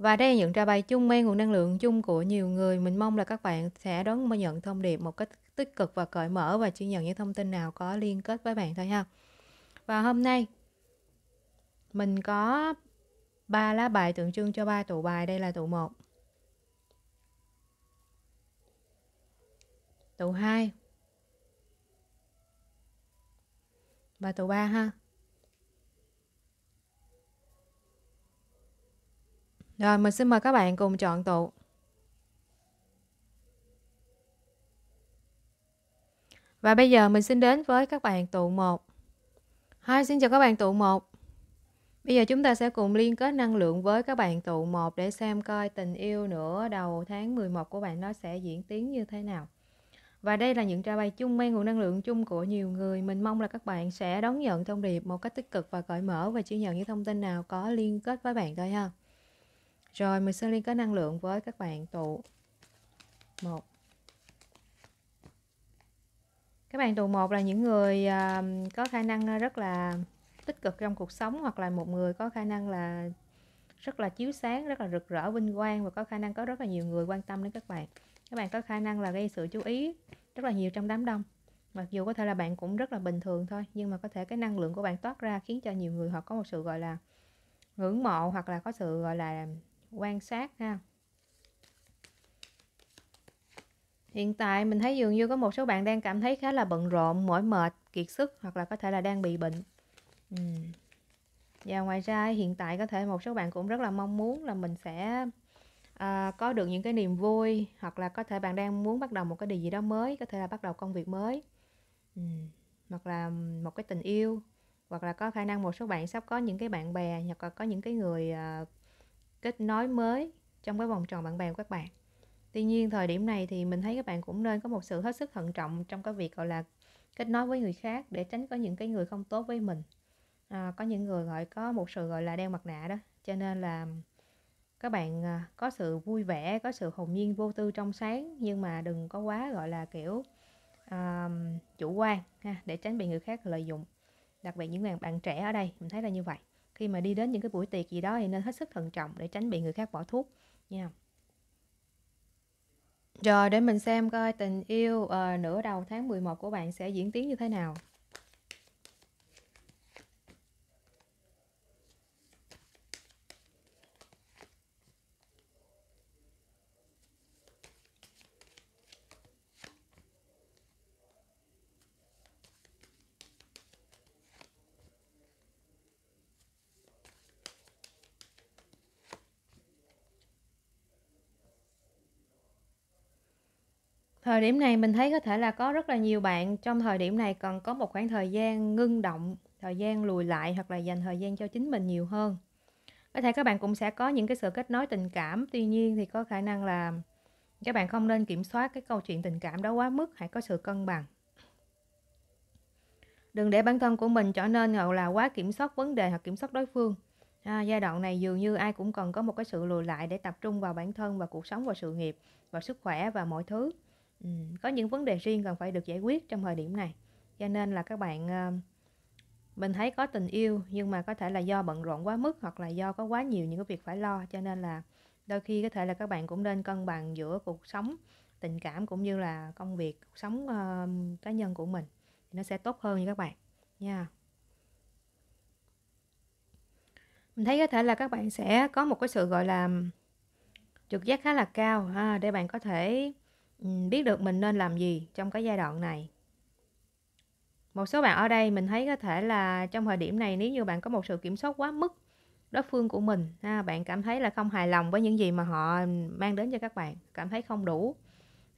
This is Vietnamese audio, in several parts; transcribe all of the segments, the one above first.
Và đây là những trả bài chung mang nguồn năng lượng chung của nhiều người. Mình mong là các bạn sẽ đón nhận thông điệp một cách tích cực và cởi mở và chỉ nhận những thông tin nào có liên kết với bạn thôi ha. Và hôm nay mình có ba lá bài tượng trưng cho ba tụ bài. Đây là tụ 1. Tụ 2. Và tụ 3 ha. Rồi mình xin mời các bạn cùng chọn tụ. Và bây giờ mình xin đến với các bạn tụ 1. Hai, xin chào các bạn tụ 1. Bây giờ chúng ta sẽ cùng liên kết năng lượng với các bạn tụ 1 để xem coi tình yêu nửa đầu tháng 11 của bạn nó sẽ diễn tiến như thế nào. Và đây là những trao bài chung mang nguồn năng lượng chung của nhiều người. Mình mong là các bạn sẽ đón nhận thông điệp một cách tích cực và cởi mở và chỉ nhận những thông tin nào có liên kết với bạn thôi ha. Rồi mình sẽ liên kết năng lượng với các bạn tụ 1. Các bạn tụ 1 là những người à, có khả năng rất là tích cực trong cuộc sống hoặc là một người có khả năng là rất là chiếu sáng, rất là rực rỡ vinh quang và có khả năng có rất là nhiều người quan tâm đến các bạn. Các bạn có khả năng là gây sự chú ý rất là nhiều trong đám đông. Mặc dù có thể là bạn cũng rất là bình thường thôi, nhưng mà có thể cái năng lượng của bạn toát ra khiến cho nhiều người họ có một sự gọi là ngưỡng mộ hoặc là có sự gọi là quan sát ha hiện tại mình thấy dường như có một số bạn đang cảm thấy khá là bận rộn mỏi mệt kiệt sức hoặc là có thể là đang bị bệnh và ngoài ra hiện tại có thể một số bạn cũng rất là mong muốn là mình sẽ à, có được những cái niềm vui hoặc là có thể bạn đang muốn bắt đầu một cái điều gì đó mới có thể là bắt đầu công việc mới ừ. hoặc là một cái tình yêu hoặc là có khả năng một số bạn sắp có những cái bạn bè hoặc là có những cái người à, kết nối mới trong cái vòng tròn bạn bè của các bạn tuy nhiên thời điểm này thì mình thấy các bạn cũng nên có một sự hết sức thận trọng trong cái việc gọi là kết nối với người khác để tránh có những cái người không tốt với mình à, có những người gọi có một sự gọi là đeo mặt nạ đó cho nên là các bạn à, có sự vui vẻ có sự hồn nhiên vô tư trong sáng nhưng mà đừng có quá gọi là kiểu uh, chủ quan ha, để tránh bị người khác lợi dụng đặc biệt những bạn, bạn trẻ ở đây mình thấy là như vậy khi mà đi đến những cái buổi tiệc gì đó thì nên hết sức thận trọng để tránh bị người khác bỏ thuốc nha yeah. Rồi để mình xem coi tình yêu uh, nửa đầu tháng 11 của bạn sẽ diễn tiến như thế nào. Thời điểm này mình thấy có thể là có rất là nhiều bạn trong thời điểm này cần có một khoảng thời gian ngưng động, thời gian lùi lại hoặc là dành thời gian cho chính mình nhiều hơn. Có thể các bạn cũng sẽ có những cái sự kết nối tình cảm, tuy nhiên thì có khả năng là các bạn không nên kiểm soát cái câu chuyện tình cảm đó quá mức, hãy có sự cân bằng. Đừng để bản thân của mình trở nên gọi là quá kiểm soát vấn đề hoặc kiểm soát đối phương. À, giai đoạn này dường như ai cũng cần có một cái sự lùi lại để tập trung vào bản thân và cuộc sống và sự nghiệp và sức khỏe và mọi thứ có những vấn đề riêng cần phải được giải quyết trong thời điểm này cho nên là các bạn ờ, mình thấy có tình yêu nhưng mà có thể là do bận rộn quá mức hoặc là do có quá nhiều những cái việc phải lo cho nên là đôi khi có thể là các bạn cũng nên cân bằng giữa cuộc sống tình cảm cũng như là công việc cuộc sống uh, cá nhân của mình thì nó sẽ tốt hơn như các bạn nha yeah. mình thấy có thể là các bạn sẽ có một cái sự gọi là trực giác khá là cao ha, để bạn có thể Ừ, biết được mình nên làm gì trong cái giai đoạn này một số bạn ở đây mình thấy có thể là trong thời điểm này nếu như bạn có một sự kiểm soát quá mức đối phương của mình ha, bạn cảm thấy là không hài lòng với những gì mà họ mang đến cho các bạn cảm thấy không đủ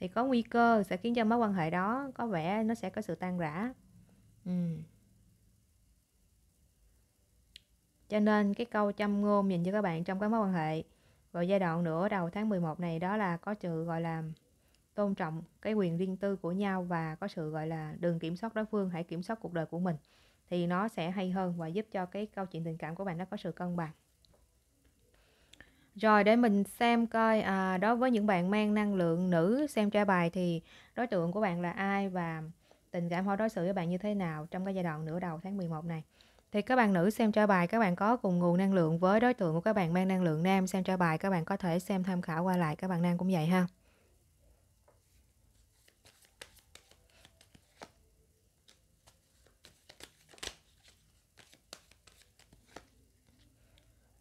thì có nguy cơ sẽ khiến cho mối quan hệ đó có vẻ nó sẽ có sự tan rã ừ. cho nên cái câu châm ngôn nhìn cho các bạn trong cái mối quan hệ vào giai đoạn nữa đầu tháng 11 này đó là có trừ gọi là tôn trọng cái quyền riêng tư của nhau và có sự gọi là đừng kiểm soát đối phương hãy kiểm soát cuộc đời của mình thì nó sẽ hay hơn và giúp cho cái câu chuyện tình cảm của bạn nó có sự cân bằng rồi để mình xem coi à, đối với những bạn mang năng lượng nữ xem trả bài thì đối tượng của bạn là ai và tình cảm họ đối xử với bạn như thế nào trong cái giai đoạn nửa đầu tháng 11 này. Thì các bạn nữ xem trả bài các bạn có cùng nguồn năng lượng với đối tượng của các bạn mang năng lượng nam xem trả bài các bạn có thể xem tham khảo qua lại các bạn nam cũng vậy ha.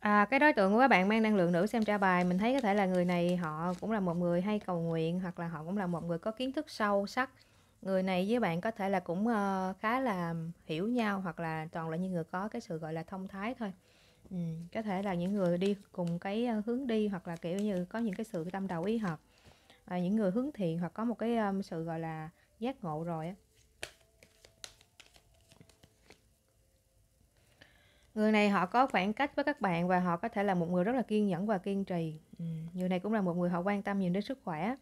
À, cái đối tượng của các bạn mang năng lượng nữ xem tra bài mình thấy có thể là người này họ cũng là một người hay cầu nguyện hoặc là họ cũng là một người có kiến thức sâu sắc người này với bạn có thể là cũng uh, khá là hiểu nhau hoặc là toàn là những người có cái sự gọi là thông thái thôi ừ, có thể là những người đi cùng cái ờ, hướng đi hoặc là kiểu như có những cái sự tâm đầu ý hợp à, những người hướng thiện hoặc có một cái um, sự gọi là giác ngộ rồi á Người này họ có khoảng cách với các bạn và họ có thể là một người rất là kiên nhẫn và kiên trì. Ừ, người này cũng là một người họ quan tâm nhiều đến sức khỏe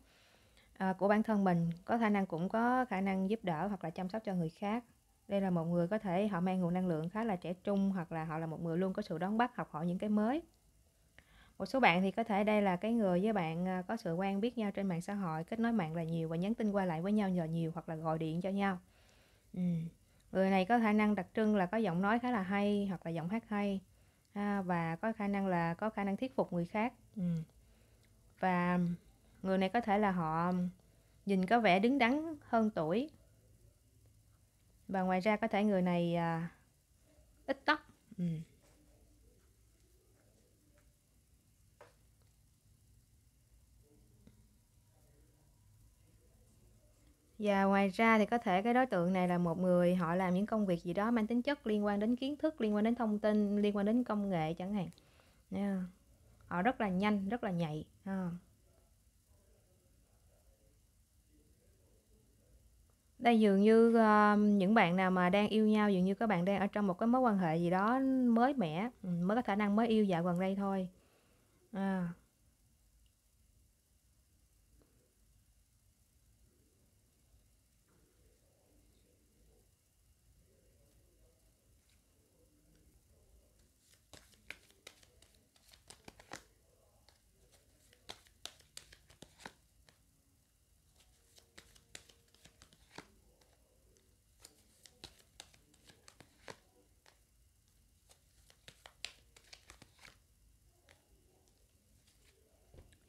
à, của bản thân mình, có khả năng cũng có khả năng giúp đỡ hoặc là chăm sóc cho người khác. Đây là một người có thể họ mang nguồn năng lượng khá là trẻ trung hoặc là họ là một người luôn có sự đón bắt học hỏi những cái mới. Một số bạn thì có thể đây là cái người với bạn à, có sự quen biết nhau trên mạng xã hội, kết nối mạng là nhiều và nhắn tin qua lại với nhau nhờ nhiều hoặc là gọi điện cho nhau. Ừ người này có khả năng đặc trưng là có giọng nói khá là hay hoặc là giọng hát hay à, và có khả năng là có khả năng thuyết phục người khác ừ. và người này có thể là họ nhìn có vẻ đứng đắn hơn tuổi và ngoài ra có thể người này à, ít tóc ừ. Và dạ, ngoài ra thì có thể cái đối tượng này là một người họ làm những công việc gì đó mang tính chất liên quan đến kiến thức, liên quan đến thông tin, liên quan đến công nghệ chẳng hạn. Yeah. Họ rất là nhanh, rất là nhạy. Yeah. đây dường như uh, những bạn nào mà đang yêu nhau dường như các bạn đang ở trong một cái mối quan hệ gì đó mới mẻ ừ, mới có khả năng mới yêu dạo gần đây thôi à.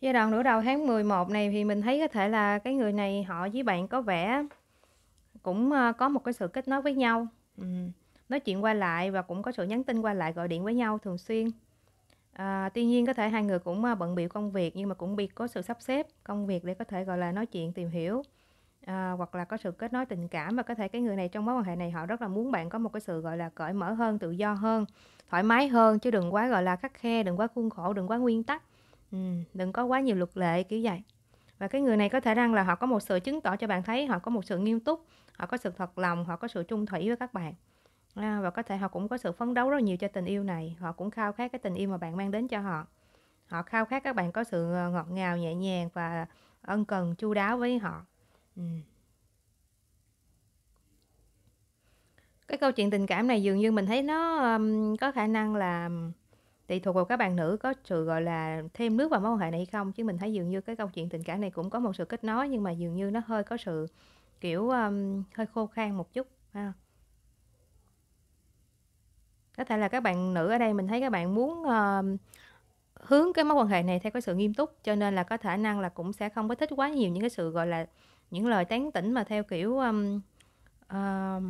Giai đoạn nửa đầu tháng 11 này thì mình thấy có thể là cái người này họ với bạn có vẻ cũng ờ, có một cái sự kết nối với nhau. Ừ. Nói chuyện qua lại và cũng có sự nhắn tin qua lại gọi điện với nhau thường xuyên. À, tuy nhiên có thể hai người cũng ờ, bận bịu công việc nhưng mà cũng bị có sự sắp xếp công việc để có thể gọi là nói chuyện tìm hiểu à, hoặc là có sự kết nối tình cảm và có thể cái người này trong mối quan hệ này họ rất là muốn bạn có một cái sự gọi là cởi mở hơn tự do hơn thoải mái hơn chứ đừng quá gọi là khắc khe đừng quá khuôn khổ đừng quá nguyên tắc Ừ, đừng có quá nhiều luật lệ kiểu vậy và cái người này có thể rằng là họ có một sự chứng tỏ cho bạn thấy họ có một sự nghiêm túc họ có sự thật lòng họ có sự trung thủy với các bạn à, và có thể họ cũng có sự phấn đấu rất nhiều cho tình yêu này họ cũng khao khát cái tình yêu mà bạn mang đến cho họ họ khao khát các bạn có sự ờ, ngọt ngào nhẹ nhàng và ân cần chu đáo với họ ừ. cái câu chuyện tình cảm này dường như mình thấy nó có khả năng là thì thuộc vào các bạn nữ có sự gọi là thêm nước vào mối quan hệ này hay không chứ mình thấy dường như cái câu chuyện tình cảm này cũng có một sự kết nối nhưng mà dường như nó hơi có sự kiểu um, hơi khô khan một chút ha có thể là các bạn nữ ở đây mình thấy các bạn muốn uh, hướng cái mối quan hệ này theo cái sự nghiêm túc cho nên là có khả năng là cũng sẽ không có thích quá nhiều những cái sự gọi là những lời tán tỉnh mà theo kiểu um, uh,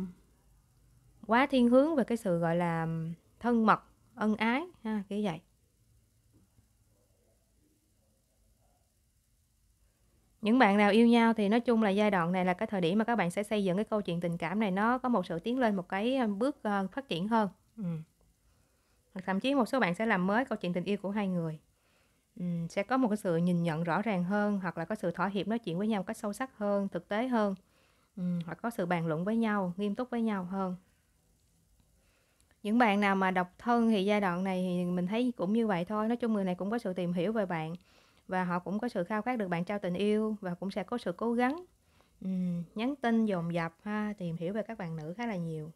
quá thiên hướng về cái sự gọi là thân mật ân ái ha kiểu vậy những bạn nào yêu nhau thì nói chung là giai đoạn này là cái thời điểm mà các bạn sẽ xây dựng cái câu chuyện tình cảm này nó có một sự tiến lên một cái bước ờ, phát triển hơn ừ. thậm chí một số bạn sẽ làm mới câu chuyện tình yêu của hai người ừ. sẽ có một cái sự nhìn nhận rõ ràng hơn hoặc là có sự thỏa hiệp nói chuyện với nhau một cách sâu sắc hơn thực tế hơn ừ. hoặc có sự bàn luận với nhau nghiêm túc với nhau hơn những bạn nào mà độc thân thì giai đoạn này thì mình thấy cũng như vậy thôi nói chung người này cũng có sự tìm hiểu về bạn và họ cũng có sự khao khát được bạn trao tình yêu và cũng sẽ có sự cố gắng ừ, nhắn tin dồn dập ha tìm hiểu về các bạn nữ khá là nhiều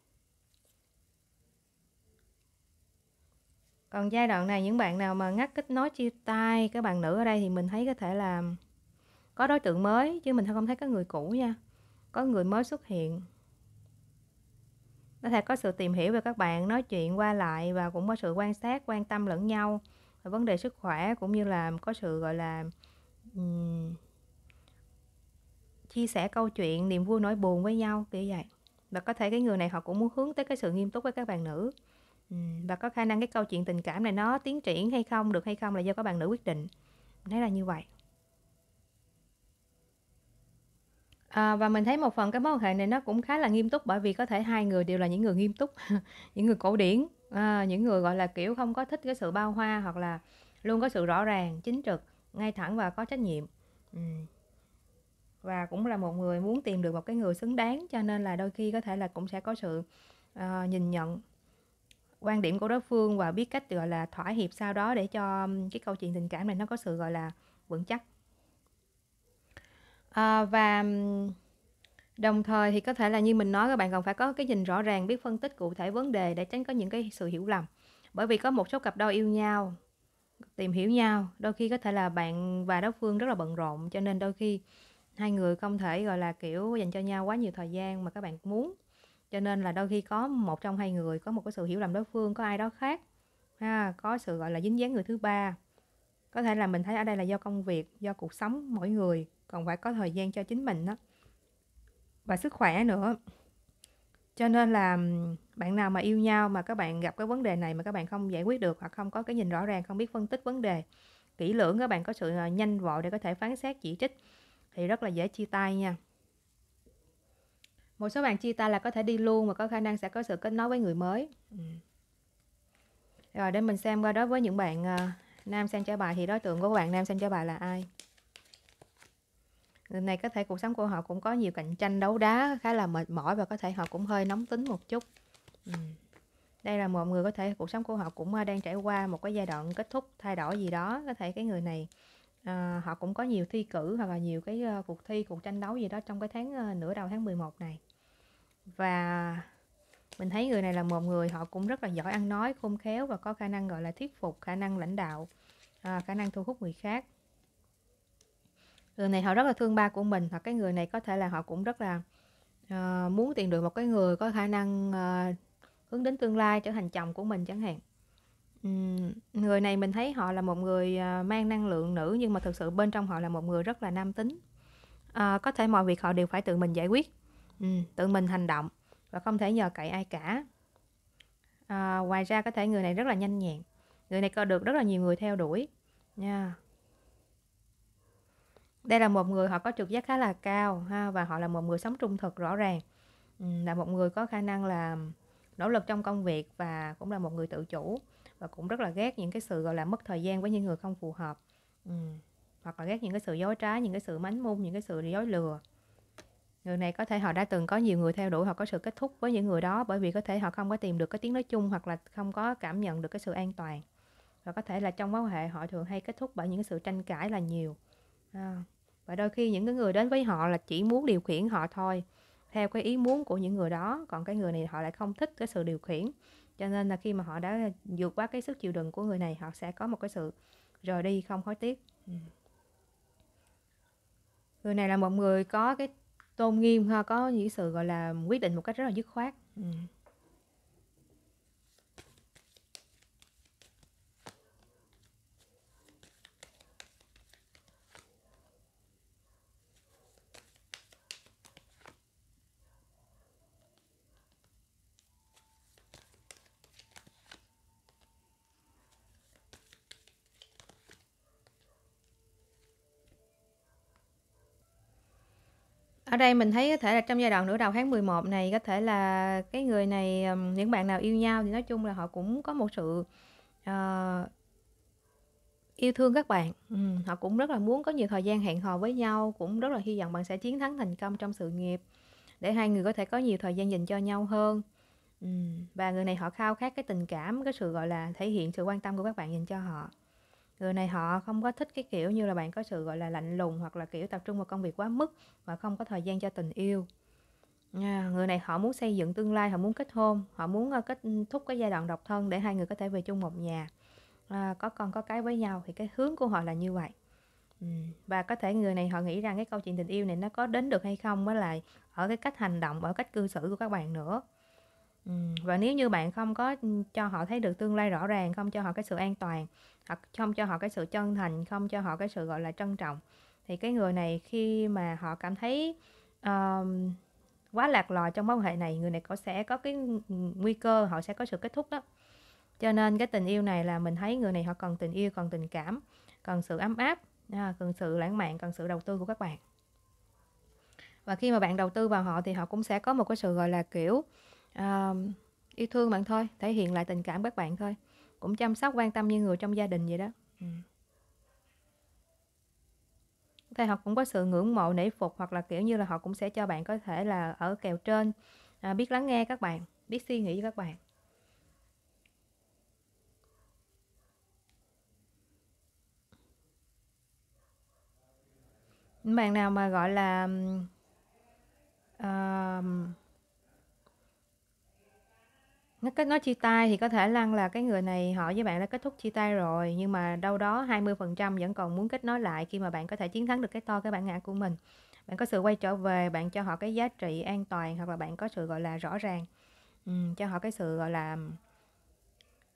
còn giai đoạn này những bạn nào mà ngắt kết nối chia tay các bạn nữ ở đây thì mình thấy có thể là có đối tượng mới chứ mình không thấy có người cũ nha có người mới xuất hiện có thể có sự tìm hiểu về các bạn nói chuyện qua lại và cũng có sự quan sát quan tâm lẫn nhau và vấn đề sức khỏe cũng như là có sự gọi là um, chia sẻ câu chuyện niềm vui nỗi buồn với nhau kiểu vậy và có thể cái người này họ cũng muốn hướng tới cái sự nghiêm túc với các bạn nữ và có khả năng cái câu chuyện tình cảm này nó tiến triển hay không được hay không là do các bạn nữ quyết định đấy là như vậy À, và mình thấy một phần cái mối quan hệ này nó cũng khá là nghiêm túc bởi vì có thể hai người đều là những người nghiêm túc, những người cổ điển, à, những người gọi là kiểu không có thích cái sự bao hoa hoặc là luôn có sự rõ ràng, chính trực, ngay thẳng và có trách nhiệm. Ừ. Và cũng là một người muốn tìm được một cái người xứng đáng cho nên là đôi khi có thể là cũng sẽ có sự à, nhìn nhận quan điểm của đối phương và biết cách gọi là thỏa hiệp sau đó để cho cái câu chuyện tình cảm này nó có sự gọi là vững chắc à, và đồng thời thì có thể là như mình nói các bạn còn phải có cái nhìn rõ ràng biết phân tích cụ thể vấn đề để tránh có những cái sự hiểu lầm bởi vì có một số cặp đôi yêu nhau tìm hiểu nhau đôi khi có thể là bạn và đối phương rất là bận rộn cho nên đôi khi hai người không thể gọi là kiểu dành cho nhau quá nhiều thời gian mà các bạn muốn cho nên là đôi khi có một trong hai người có một cái sự hiểu lầm đối phương có ai đó khác ha có sự gọi là dính dáng người thứ ba có thể là mình thấy ở đây là do công việc do cuộc sống mỗi người còn phải có thời gian cho chính mình đó và sức khỏe nữa cho nên là bạn nào mà yêu nhau mà các bạn gặp cái vấn đề này mà các bạn không giải quyết được hoặc không có cái nhìn rõ ràng không biết phân tích vấn đề kỹ lưỡng các bạn có sự ờ, nhanh vội để có thể phán xét chỉ trích thì rất là dễ chia tay nha một số bạn chia tay là có thể đi luôn và có khả năng sẽ có sự kết nối với người mới rồi để mình xem qua đó với những bạn uh, nam xem trả bài thì đối tượng của bạn nam xem trả bài là ai người này có thể cuộc sống của họ cũng có nhiều cạnh tranh đấu đá khá là mệt mỏi và có thể họ cũng hơi nóng tính một chút ừ. đây là một người có thể cuộc sống của họ cũng à, đang trải qua một cái giai đoạn kết thúc thay đổi gì đó có thể cái người này à, họ cũng có nhiều thi cử hoặc là nhiều cái uh, cuộc thi cuộc tranh đấu gì đó trong cái tháng uh, nửa đầu tháng 11 này và mình thấy người này là một người họ cũng rất là giỏi ăn nói khôn khéo và có khả năng gọi là thuyết phục khả năng lãnh đạo à, khả năng thu hút người khác người này họ rất là thương ba của mình hoặc cái người này có thể là họ cũng rất là uh, muốn tìm được một cái người có khả năng uh, hướng đến tương lai trở thành chồng của mình chẳng hạn um, người này mình thấy họ là một người uh, mang năng lượng nữ nhưng mà thực sự bên trong họ là một người rất là nam tính uh, có thể mọi việc họ đều phải tự mình giải quyết um, tự mình hành động và không thể nhờ cậy ai cả uh, ngoài ra có thể người này rất là nhanh nhẹn người này có được rất là nhiều người theo đuổi nha yeah đây là một người họ có trực giác khá là cao ha và họ là một người sống trung thực rõ ràng là một người có khả năng là nỗ lực trong công việc và cũng là một người tự chủ và cũng rất là ghét những cái sự gọi là mất thời gian với những người không phù hợp ừ. hoặc là ghét những cái sự dối trá những cái sự mánh mung những cái sự dối lừa người này có thể họ đã từng có nhiều người theo đuổi họ có sự kết thúc với những người đó bởi vì có thể họ không có tìm được cái tiếng nói chung hoặc là không có cảm nhận được cái sự an toàn và có thể là trong mối quan hệ họ thường hay kết thúc bởi những cái sự tranh cãi là nhiều à và đôi khi những cái người đến với họ là chỉ muốn điều khiển họ thôi theo cái ý muốn của những người đó còn cái người này họ lại không thích cái sự điều khiển cho nên là khi mà họ đã vượt qua cái sức chịu đựng của người này họ sẽ có một cái sự rời đi không hối tiếc ừ. người này là một người có cái tôn nghiêm ha có những sự gọi là quyết định một cách rất là dứt khoát ừ. Ở đây mình thấy có thể là trong giai đoạn nửa đầu tháng 11 này có thể là cái người này những bạn nào yêu nhau thì nói chung là họ cũng có một sự, ờ, yêu thương các bạn. Ừm, họ cũng rất là muốn có nhiều thời gian hẹn hò với nhau, cũng rất là hy vọng bạn sẽ chiến thắng thành công trong sự nghiệp, để hai người có thể có nhiều thời gian dành cho nhau hơn. Ừm, và người này họ khao khát cái tình cảm, cái sự, gọi là, thể hiện sự quan tâm của các bạn dành cho họ người này họ không có thích cái kiểu như là bạn có sự gọi là lạnh lùng hoặc là kiểu tập trung vào công việc quá mức và không có thời gian cho tình yêu à, người này họ muốn xây dựng tương lai họ muốn kết hôn họ muốn ờ, kết thúc cái giai đoạn độc thân để hai người có thể về chung một nhà à, có con có cái với nhau thì cái hướng của họ là như vậy ừ, và có thể người này họ nghĩ rằng cái câu chuyện tình yêu này nó có đến được hay không mới lại ở cái cách hành động ở cách cư xử của các bạn nữa Ừ, và nếu như bạn không có ừ, cho họ thấy được tương lai rõ ràng không cho họ cái sự an toàn hoặc không cho họ cái sự chân thành không cho họ cái sự gọi là trân trọng thì cái người này khi mà họ cảm thấy uh, quá lạc lòi trong mối quan hệ này người này có sẽ có cái nguy cơ họ sẽ có sự kết thúc đó cho nên cái tình yêu này là mình thấy người này họ cần tình yêu cần tình cảm cần sự ấm áp à, cần sự lãng mạn cần sự đầu tư của các bạn và khi mà bạn đầu tư vào họ thì họ cũng sẽ có một cái sự gọi là kiểu uh, yêu thương bạn thôi thể hiện lại tình cảm các bạn thôi cũng chăm sóc quan tâm như người trong gia đình vậy đó ừ. thì họ cũng có sự ngưỡng mộ nể phục hoặc là kiểu như là họ cũng sẽ cho bạn có thể là ở kèo trên à, biết lắng nghe các bạn biết suy nghĩ cho các bạn bạn nào mà gọi là uh, nó nói chia tay thì có thể lăng là cái người này họ với bạn đã kết thúc chia tay rồi nhưng mà đâu đó 20% vẫn còn muốn kết nối lại khi mà bạn có thể chiến thắng được cái to cái bản ngã của mình bạn có sự quay trở về bạn cho họ cái giá trị an toàn hoặc là bạn có sự gọi là rõ ràng ừ, cho họ cái sự gọi là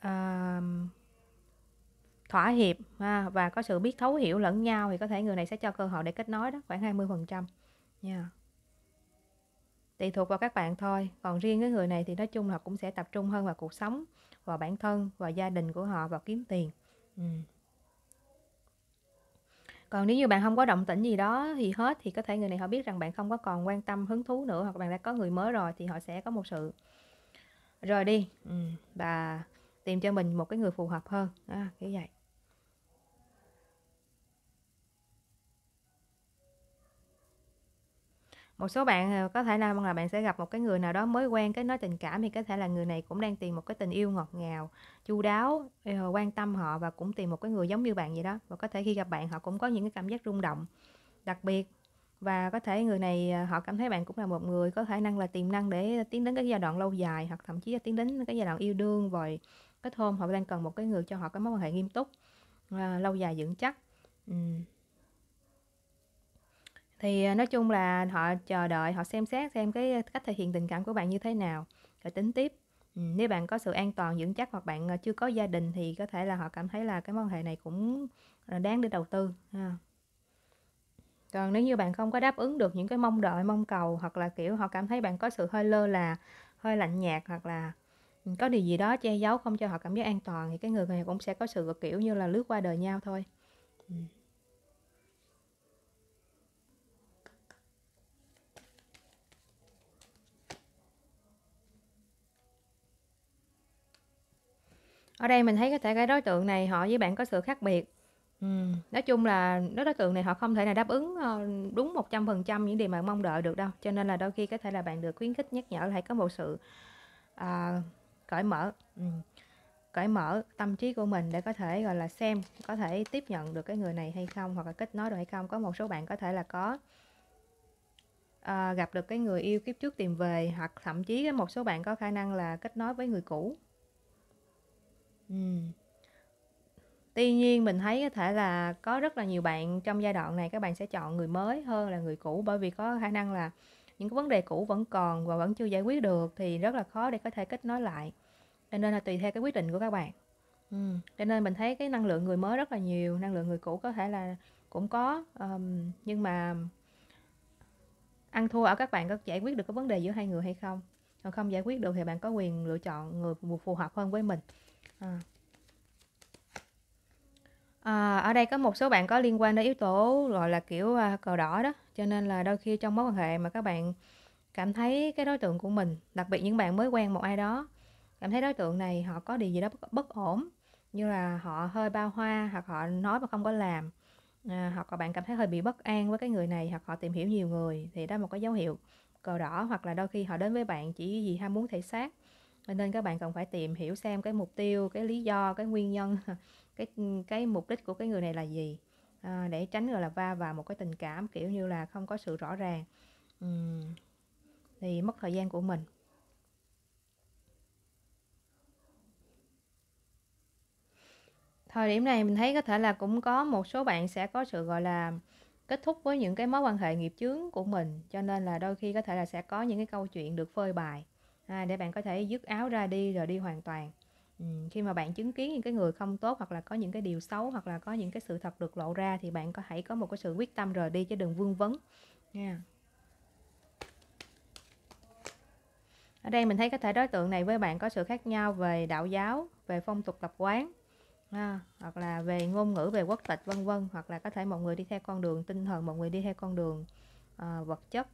uh, thỏa hiệp ha, và có sự biết thấu hiểu lẫn nhau thì có thể người này sẽ cho cơ hội để kết nối đó khoảng 20% phần trăm yeah tùy thuộc vào các bạn thôi còn riêng cái người này thì nói chung là cũng sẽ tập trung hơn vào cuộc sống vào bản thân và gia đình của họ vào kiếm tiền ừ. còn nếu như bạn không có động tĩnh gì đó thì hết thì có thể người này họ biết rằng bạn không có còn quan tâm hứng thú nữa hoặc bạn đã có người mới rồi thì họ sẽ có một sự rời đi ừ. và tìm cho mình một cái người phù hợp hơn à, kiểu vậy một số bạn ờ, có thể là là bạn sẽ gặp một cái người nào đó mới quen cái nói tình cảm thì có thể là người này cũng đang tìm một cái tình yêu ngọt ngào chu đáo ờ, quan tâm họ và cũng tìm một cái người giống như bạn vậy đó và có thể khi gặp bạn họ cũng có những cái cảm giác rung động đặc biệt và có thể người này ờ, họ cảm thấy bạn cũng là một người có khả năng là tiềm năng để tiến đến cái giai đoạn lâu dài hoặc thậm chí là tiến đến cái giai đoạn yêu đương rồi kết hôn họ đang cần một cái người cho họ cái mối quan hệ nghiêm túc lâu dài vững chắc uhm thì à, nói chung là họ chờ đợi họ xem xét xem cái cách thể hiện tình cảm của bạn như thế nào rồi tính tiếp ừ, nếu bạn có sự an toàn vững chắc hoặc bạn à, chưa có gia đình thì có thể là họ cảm thấy là cái mối quan hệ này cũng à, đáng để đầu tư ha còn nếu như bạn không có đáp ứng được những cái mong đợi mong cầu hoặc là kiểu họ cảm thấy bạn có sự hơi lơ là hơi lạnh nhạt hoặc là có điều gì đó che giấu không cho họ cảm giác an toàn thì cái người này cũng sẽ có sự kiểu như là lướt qua đời nhau thôi ừ. ở đây mình thấy có thể cái đối tượng này họ với bạn có sự khác biệt ừ. nói chung là đối tượng này họ không thể là đáp ứng ờ, đúng 100% những điều mà mong đợi được đâu cho nên là đôi khi có thể là bạn được khuyến khích nhắc nhở là hãy có một sự à, cởi mở ừ. cởi mở tâm trí của mình để có thể gọi là xem có thể tiếp nhận được cái người này hay không hoặc là kết nối được hay không có một số bạn có thể là có à, gặp được cái người yêu kiếp trước tìm về hoặc thậm chí một số bạn có khả năng là kết nối với người cũ Tuy nhiên mình thấy có thể là có rất là nhiều bạn trong giai đoạn này các bạn sẽ chọn người mới hơn là người cũ bởi vì có khả năng là những cái vấn đề cũ vẫn còn và vẫn chưa giải quyết được thì rất là khó để có thể kết nối lại. Cho nên là tùy theo cái quyết định của các bạn. Ừ. Cho nên mình thấy cái năng lượng người mới rất là nhiều, năng lượng người cũ có thể là cũng có um, nhưng mà ăn thua ở các bạn có giải quyết được cái vấn đề giữa hai người hay không còn không giải quyết được thì bạn có quyền lựa chọn người phù hợp hơn với mình À. à. ở đây có một số bạn có liên quan đến yếu tố gọi là kiểu à, cờ đỏ đó cho nên là đôi khi trong mối quan hệ mà các bạn cảm thấy cái đối tượng của mình đặc biệt những bạn mới quen một ai đó cảm thấy đối tượng này họ có điều gì đó bất, bất ổn như là họ hơi bao hoa hoặc họ nói mà không có làm à, hoặc là bạn cảm thấy hơi bị bất an với cái người này hoặc họ tìm hiểu nhiều người thì đó là một cái dấu hiệu cờ đỏ hoặc là đôi khi họ đến với bạn chỉ vì ham muốn thể xác nên các bạn cần phải tìm hiểu xem cái mục tiêu cái lý do cái nguyên nhân cái cái mục đích của cái người này là gì à, để tránh rồi là va vào một cái tình cảm kiểu như là không có sự rõ ràng uhm, thì mất thời gian của mình thời điểm này mình thấy có thể là cũng có một số bạn sẽ có sự gọi là kết thúc với những cái mối quan hệ nghiệp chướng của mình cho nên là đôi khi có thể là sẽ có những cái câu chuyện được phơi bày à, để bạn có thể dứt áo ra đi rồi đi hoàn toàn ừ, khi mà bạn chứng kiến những cái người không tốt hoặc là có những cái điều xấu hoặc là có những cái sự thật được lộ ra thì bạn có hãy có một cái sự quyết tâm rời đi chứ đừng vương vấn nha ở đây mình thấy có thể đối tượng này với bạn có sự khác nhau về đạo giáo về phong tục tập quán à, hoặc là về ngôn ngữ về quốc tịch vân vân hoặc là có thể một người đi theo con đường tinh thần một người đi theo con đường à, vật chất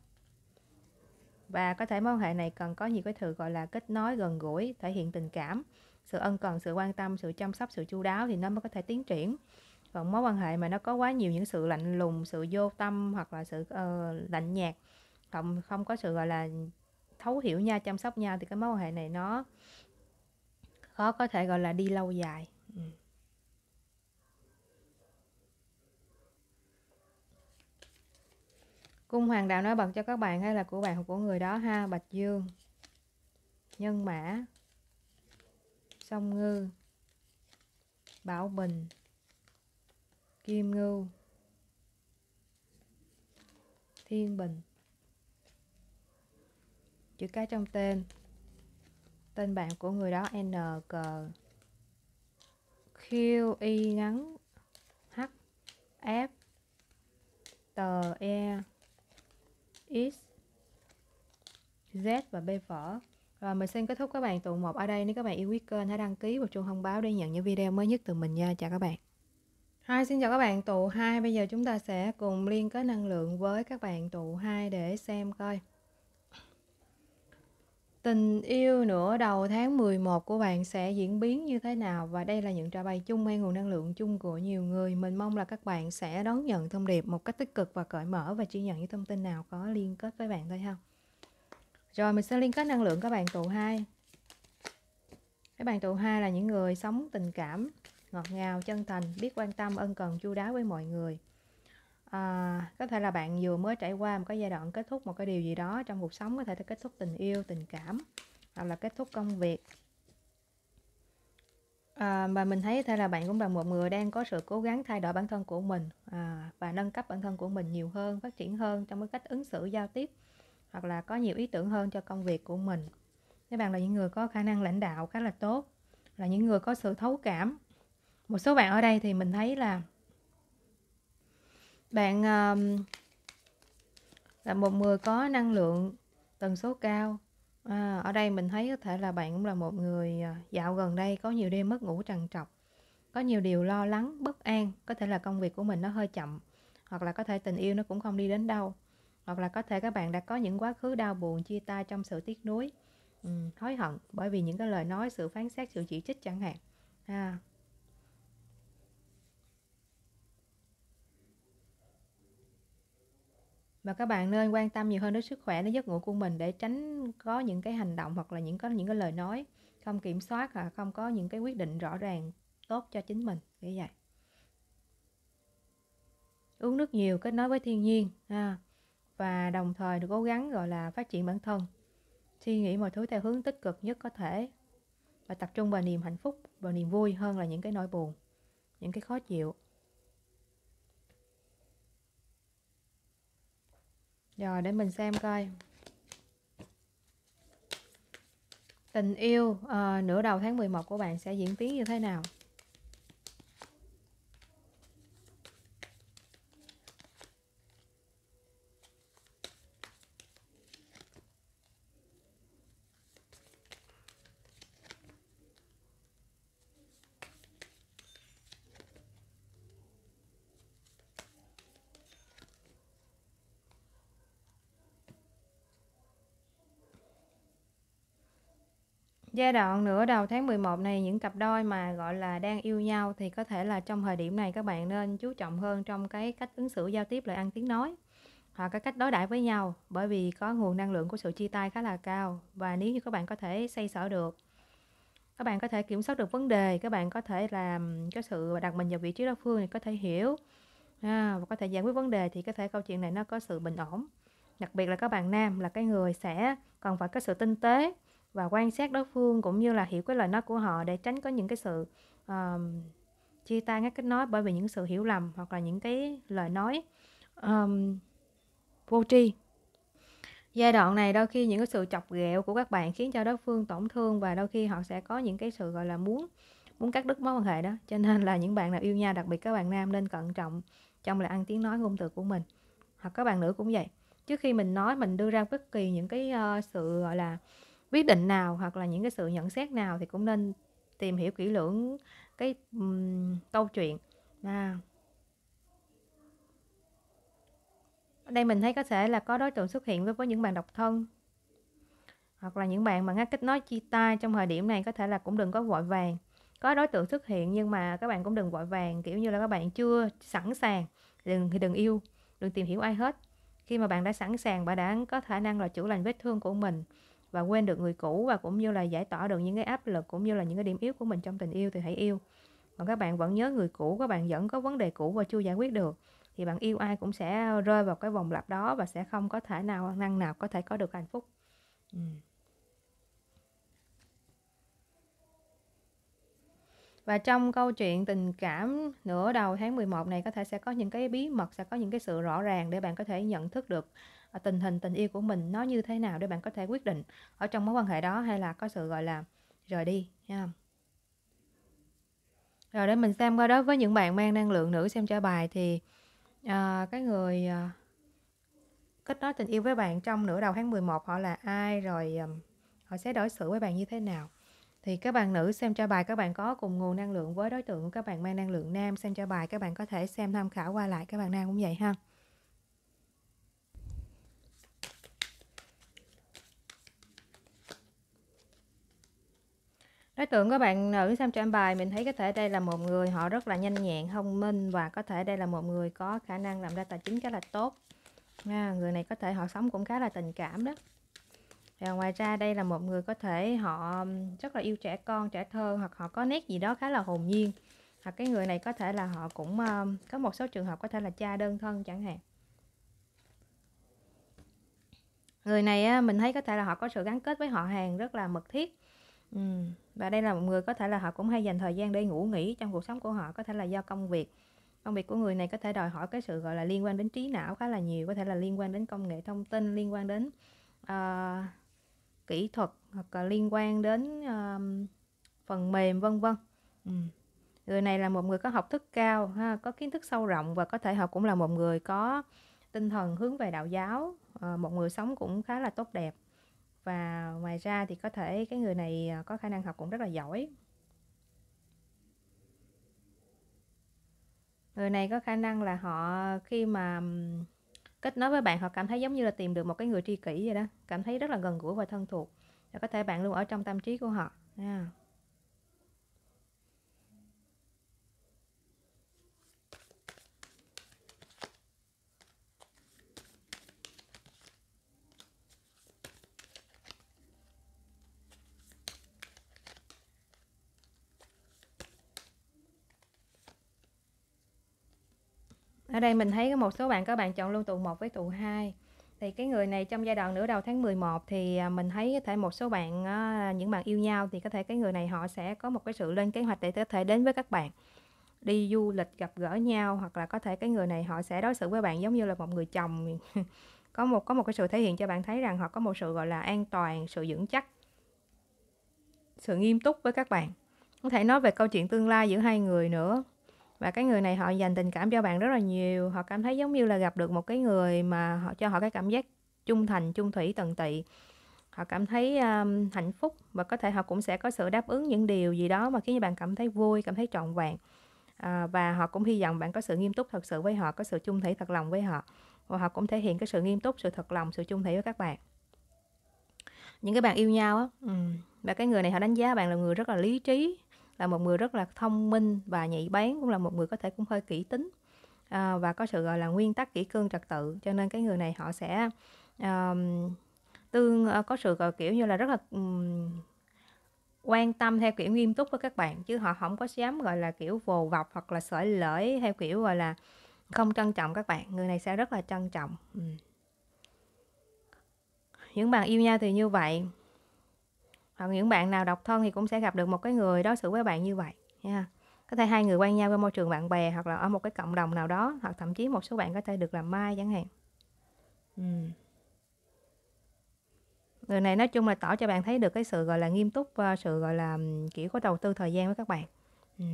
và có thể mối quan hệ này cần có nhiều cái từ gọi là kết nối gần gũi thể hiện tình cảm sự ân cần sự quan tâm sự chăm sóc sự chu đáo thì nó mới có thể tiến triển còn mối quan hệ mà nó có quá nhiều những sự lạnh lùng sự vô tâm hoặc là sự uh, lạnh nhạt cộng không có sự gọi là thấu hiểu nhau chăm sóc nhau thì cái mối quan hệ này nó khó có thể gọi là đi lâu dài cung hoàng đạo nói bật cho các bạn hay là của bạn của người đó ha bạch dương nhân mã sông ngư bảo bình kim ngư, thiên bình chữ cái trong tên tên bạn của người đó n cờ q y ngắn h f t e x z và b phở rồi mình xin kết thúc các bạn tuần 1 ở đây nếu các bạn yêu quý kênh hãy đăng ký và chuông thông báo để nhận những video mới nhất từ mình nha chào các bạn Hi, xin chào các bạn tụ 2 bây giờ chúng ta sẽ cùng liên kết năng lượng với các bạn tụ 2 để xem coi Tình yêu nửa đầu tháng 11 của bạn sẽ diễn biến như thế nào? Và đây là những trả bày chung hay nguồn năng lượng chung của nhiều người. Mình mong là các bạn sẽ đón nhận thông điệp một cách tích cực và cởi mở và chỉ nhận những thông tin nào có liên kết với bạn thôi ha. Rồi mình sẽ liên kết năng lượng các bạn tụ hai. Các bạn tụ hai là những người sống tình cảm, ngọt ngào, chân thành, biết quan tâm, ân cần, chu đáo với mọi người à, có thể là bạn vừa mới trải qua một cái giai đoạn kết thúc một cái điều gì đó trong cuộc sống có thể là kết thúc tình yêu tình cảm hoặc là kết thúc công việc à, và mình thấy thế là bạn cũng là một người đang có sự cố gắng thay đổi bản thân của mình à, và nâng cấp bản thân của mình nhiều hơn phát triển hơn trong cái cách ứng xử giao tiếp hoặc là có nhiều ý tưởng hơn cho công việc của mình các bạn là những người có khả năng lãnh đạo khá là tốt là những người có sự thấu cảm một số bạn ở đây thì mình thấy là bạn um, là một người có năng lượng tần số cao à, ở đây mình thấy có thể là bạn cũng là một người à, dạo gần đây có nhiều đêm mất ngủ trằn trọc có nhiều điều lo lắng bất an có thể là công việc của mình nó hơi chậm hoặc là có thể tình yêu nó cũng không đi đến đâu hoặc là có thể các bạn đã có những quá khứ đau buồn chia tay trong sự tiếc nuối ừ, hối hận bởi vì những cái lời nói sự phán xét sự chỉ trích chẳng hạn à, và các bạn nên quan tâm nhiều hơn đến sức khỏe đến giấc ngủ của mình để tránh có những cái hành động hoặc là những có những cái lời nói không kiểm soát hoặc không có những cái quyết định rõ ràng tốt cho chính mình như vậy uống nước nhiều kết nối với thiên nhiên ha và đồng thời được cố gắng gọi là phát triển bản thân suy nghĩ mọi thứ theo hướng tích cực nhất có thể và tập trung vào niềm hạnh phúc và niềm vui hơn là những cái nỗi buồn những cái khó chịu rồi để mình xem coi tình yêu à, nửa đầu tháng 11 của bạn sẽ diễn tiến như thế nào Giai đoạn nửa đầu tháng 11 này những cặp đôi mà gọi là đang yêu nhau thì có thể là trong thời điểm này các bạn nên chú trọng hơn trong cái cách ứng xử giao tiếp lời ăn tiếng nói hoặc cái cách đối đãi với nhau bởi vì có nguồn năng lượng của sự chia tay khá là cao và nếu như các bạn có thể xây sở được các bạn có thể kiểm soát được vấn đề các bạn có thể làm cái sự đặt mình vào vị trí đối phương thì có thể hiểu à, và có thể giải quyết vấn đề thì có thể câu chuyện này nó có sự bình ổn đặc biệt là các bạn nam là cái người sẽ còn phải có sự tinh tế và quan sát đối phương cũng như là hiểu cái lời nói của họ để tránh có những cái sự uh, chia tay các kết nối bởi vì những sự hiểu lầm hoặc là những cái lời nói um, vô tri giai đoạn này đôi khi những cái sự chọc ghẹo của các bạn khiến cho đối phương tổn thương và đôi khi họ sẽ có những cái sự gọi là muốn muốn cắt đứt mối quan hệ đó cho nên là những bạn nào yêu nhau đặc biệt các bạn nam nên cẩn trọng trong là ăn tiếng nói ngôn từ của mình hoặc các bạn nữ cũng vậy trước khi mình nói mình đưa ra bất kỳ những cái uh, sự gọi là quyết định nào hoặc là những cái sự nhận xét nào thì cũng nên tìm hiểu kỹ lưỡng cái um, câu chuyện à. ở đây mình thấy có thể là có đối tượng xuất hiện với, với những bạn độc thân hoặc là những bạn mà ngắt kết nối chia tay trong thời điểm này có thể là cũng đừng có vội vàng có đối tượng xuất hiện nhưng mà các bạn cũng đừng vội vàng kiểu như là các bạn chưa sẵn sàng đừng thì đừng yêu đừng tìm hiểu ai hết khi mà bạn đã sẵn sàng và đã có khả năng là chữa lành vết thương của mình và quên được người cũ và cũng như là giải tỏa được những cái áp lực cũng như là những cái điểm yếu của mình trong tình yêu thì hãy yêu còn các bạn vẫn nhớ người cũ các bạn vẫn có vấn đề cũ và chưa giải quyết được thì bạn yêu ai cũng sẽ rơi vào cái vòng lặp đó và sẽ không có thể nào năng nào có thể có được hạnh phúc ừ. và trong câu chuyện tình cảm nửa đầu tháng 11 này có thể sẽ có những cái bí mật sẽ có những cái sự rõ ràng để bạn có thể nhận thức được Ờ, tình hình tình yêu của mình nó như thế nào để bạn có thể quyết định ở trong mối quan hệ đó hay là có sự gọi là rời đi nha rồi để mình xem qua đó với những bạn mang năng lượng nữ xem trả bài thì à, cái người à, kết nối tình yêu với bạn trong nửa đầu tháng 11 họ là ai rồi à, họ sẽ đối xử với bạn như thế nào thì các bạn nữ xem trả bài các bạn có cùng nguồn năng lượng với đối tượng của các bạn mang năng lượng nam xem trả bài các bạn có thể xem tham khảo qua lại các bạn nam cũng vậy ha Đối tượng của bạn nữ xem cho em bài mình thấy có thể đây là một người họ rất là nhanh nhẹn, thông minh và có thể đây là một người có khả năng làm ra tài chính rất là tốt. À, người này có thể họ sống cũng khá là tình cảm đó. Và ngoài ra đây là một người có thể họ rất là yêu trẻ con, trẻ thơ hoặc họ có nét gì đó khá là hồn nhiên. Hoặc cái người này có thể là họ cũng có một số trường hợp có thể là cha đơn thân chẳng hạn. Người này mình thấy có thể là họ có sự gắn kết với họ hàng rất là mật thiết Ừ. và đây là một người có thể là họ cũng hay dành thời gian để ngủ nghỉ trong cuộc sống của họ, có thể là do công việc. Công việc của người này có thể đòi hỏi cái sự, gọi là, liên quan đến trí não khá là nhiều, có thể là liên quan đến công nghệ thông tin, liên quan đến, ờ, kỹ thuật hoặc là liên quan đến, ờ, phần mềm, vân vân. Ừm, người này là một người có học thức cao ha, có kiến thức sâu rộng và có thể họ cũng là một người có tinh thần hướng về đạo giáo, ờ, một người sống cũng khá là tốt đẹp và ngoài ra thì có thể cái người này à, có khả năng học cũng rất là giỏi người này có khả năng là họ khi mà kết nối với bạn họ cảm thấy giống như là tìm được một cái người tri kỷ vậy đó cảm thấy rất là gần gũi và thân thuộc và có thể bạn luôn ở trong tâm trí của họ yeah. À. ở đây mình thấy có một số bạn các bạn chọn luôn tụ 1 với tụ 2 thì cái người này trong giai đoạn nửa đầu tháng 11 thì à, mình thấy có thể một số bạn à, những bạn yêu nhau thì có thể cái người này họ sẽ có một cái sự lên kế hoạch để có thể đến với các bạn đi du lịch gặp gỡ nhau hoặc là có thể cái người này họ sẽ đối xử với bạn giống như là một người chồng có một có một cái sự thể hiện cho bạn thấy rằng họ có một sự gọi là an toàn sự vững chắc sự nghiêm túc với các bạn có thể nói về câu chuyện tương lai giữa hai người nữa và cái người này họ dành tình cảm cho bạn rất là nhiều họ cảm thấy giống như là gặp được một cái người mà họ cho họ cái cảm giác trung thành trung thủy tận tụy họ cảm thấy um, hạnh phúc và có thể họ cũng sẽ có sự đáp ứng những điều gì đó mà khiến cho bạn cảm thấy vui cảm thấy trọn vẹn à, và họ cũng hy vọng bạn có sự nghiêm túc thật sự với họ có sự trung thủy thật lòng với họ và họ cũng thể hiện cái sự nghiêm túc sự thật lòng sự trung thủy với các bạn những cái bạn yêu nhau á và cái người này họ đánh giá bạn là người rất là lý trí là một người rất là thông minh và nhạy bén cũng là một người có thể cũng hơi kỹ tính à, và có sự gọi là nguyên tắc kỹ cương trật tự cho nên cái người này họ sẽ um, tương uh, có sự gọi kiểu như là rất là um, quan tâm theo kiểu nghiêm túc với các bạn chứ họ không có dám gọi là kiểu vồ vọc hoặc là sợi lỡi theo kiểu gọi là không trân trọng các bạn người này sẽ rất là trân trọng ừ. những bạn yêu nhau thì như vậy hoặc những bạn nào độc thân thì cũng sẽ gặp được một cái người đối xử với bạn như vậy nha có thể hai người quen nhau trong môi trường bạn bè hoặc là ở một cái cộng đồng nào đó hoặc thậm chí một số bạn có thể được làm mai chẳng hạn ừ. người này nói chung là tỏ cho bạn thấy được cái sự gọi là nghiêm túc ờ, sự gọi là kiểu có đầu tư thời gian với các bạn ừ.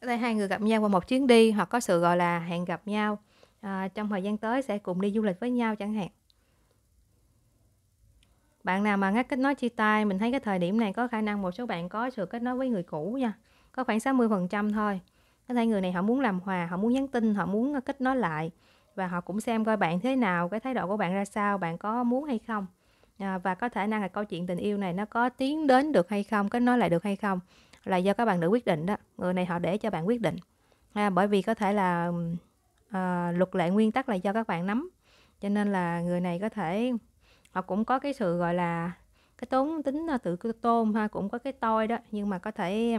có thể hai người gặp nhau qua một chuyến đi hoặc có sự gọi là hẹn gặp nhau à, trong thời gian tới sẽ cùng đi du lịch với nhau chẳng hạn bạn nào mà ngắt kết nối chia tay mình thấy cái thời điểm này có khả năng một số bạn có sự kết nối với người cũ nha có khoảng 60% thôi có thể người này họ muốn làm hòa họ muốn nhắn tin họ muốn ờ, kết nối lại và họ cũng xem coi bạn thế nào cái thái độ của bạn ra sao bạn có muốn hay không à, và có thể năng là câu chuyện tình yêu này nó có tiến đến được hay không kết nối lại được hay không là do các bạn nữ quyết định đó người này họ để cho bạn quyết định à, bởi vì có thể là à, luật lệ nguyên tắc là do các bạn nắm cho nên là người này có thể họ cũng có cái sự gọi là cái tốn tính à, tự tôm ha cũng có cái tôi đó nhưng mà có thể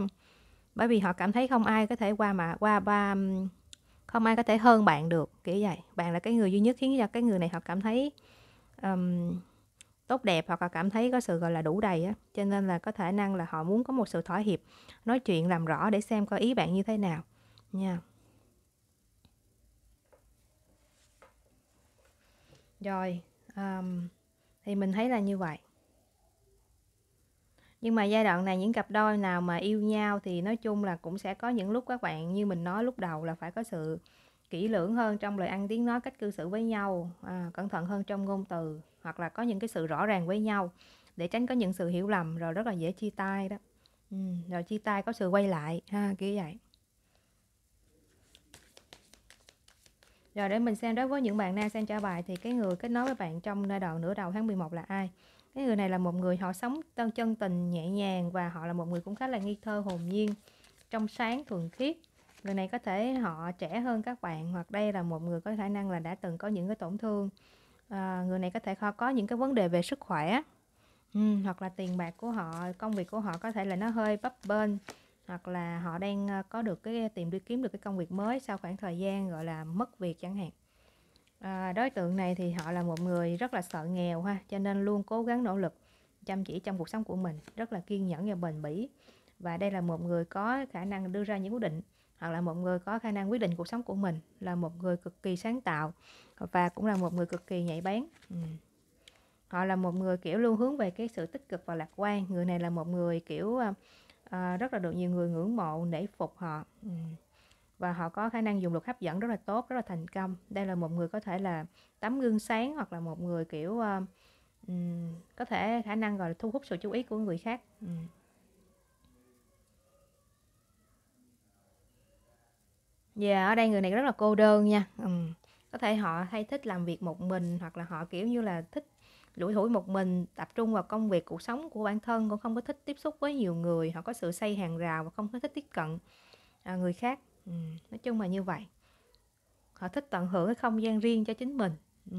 bởi vì họ cảm thấy không ai có thể qua mà qua ba không ai có thể hơn bạn được kiểu vậy bạn là cái người duy nhất khiến cho cái người này họ cảm thấy um, tốt đẹp hoặc là cảm thấy có sự gọi là đủ đầy á cho nên là có thể năng là họ muốn có một sự thỏa hiệp nói chuyện làm rõ để xem coi ý bạn như thế nào nha rồi um, thì mình thấy là như vậy nhưng mà giai đoạn này những cặp đôi nào mà yêu nhau thì nói chung là cũng sẽ có những lúc các bạn như mình nói lúc đầu là phải có sự kỹ lưỡng hơn trong lời ăn tiếng nói cách cư xử với nhau à, cẩn thận hơn trong ngôn từ hoặc là có những cái sự rõ ràng với nhau để tránh có những sự hiểu lầm rồi rất là dễ chia tay đó ừ, rồi chia tay có sự quay lại ha kiểu vậy Rồi để mình xem đối với những bạn nam xem trả bài thì cái người kết nối với bạn trong giai đoạn nửa đầu tháng 11 là ai? Cái người này là một người họ sống tân chân tình nhẹ nhàng và họ là một người cũng khá là nghi thơ hồn nhiên, trong sáng thuần khiết. Người này có thể họ trẻ hơn các bạn hoặc đây là một người có khả năng là đã từng có những cái tổn thương. À, người này có thể họ có những cái vấn đề về sức khỏe. Ừ, hoặc là tiền bạc của họ, công việc của họ có thể là nó hơi bấp bênh hoặc là họ đang ờ, có được cái tìm đi kiếm được cái công việc mới sau khoảng thời gian gọi là mất việc chẳng hạn à, đối tượng này thì họ là một người rất là sợ nghèo ha cho nên luôn cố gắng nỗ lực chăm chỉ trong cuộc sống của mình rất là kiên nhẫn và bền bỉ và đây là một người có khả năng đưa ra những quyết định hoặc là một người có khả năng quyết định cuộc sống của mình là một người cực kỳ sáng tạo và cũng là một người cực kỳ nhạy bén ừ. họ là một người kiểu luôn hướng về cái sự tích cực và lạc quan người này là một người kiểu ờ, à, rất là được nhiều người ngưỡng mộ nể phục họ ừ. và họ có khả năng dùng luật hấp dẫn rất là tốt rất là thành công đây là một người có thể là tấm gương sáng hoặc là một người kiểu uh, um, có thể khả năng gọi là thu hút sự chú ý của người khác ừ. Dạ yeah, ở đây người này rất là cô đơn nha ừ. Có thể họ hay thích làm việc một mình Hoặc là họ kiểu như là thích lủi thủi một mình tập trung vào công việc cuộc sống của bản thân cũng không có thích tiếp xúc với nhiều người họ có sự xây hàng rào và không có thích tiếp cận à, người khác ừ, nói chung là như vậy họ thích tận hưởng cái không gian riêng cho chính mình ừ.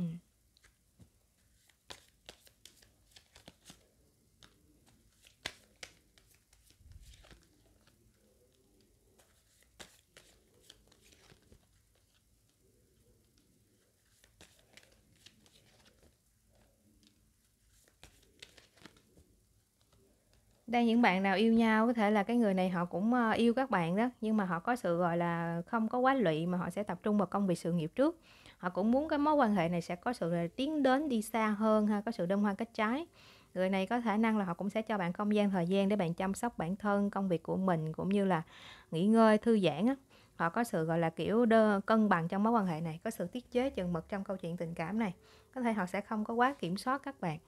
Đây những bạn nào yêu nhau có thể là cái người này họ cũng ờ, yêu các bạn đó, nhưng mà họ có sự gọi là không có quá lụy mà họ sẽ tập trung vào công việc sự nghiệp trước. Họ cũng muốn cái mối quan hệ này sẽ có sự là ờ, tiến đến đi xa hơn ha, có sự đơm hoa kết trái. Người này có khả năng là họ cũng sẽ cho bạn không gian thời gian để bạn chăm sóc bản thân, công việc của mình cũng như là nghỉ ngơi thư giãn á. Họ có sự gọi là kiểu đơ, cân bằng trong mối quan hệ này, có sự tiết chế chừng mực trong câu chuyện tình cảm này. Có thể họ sẽ không có quá kiểm soát các bạn.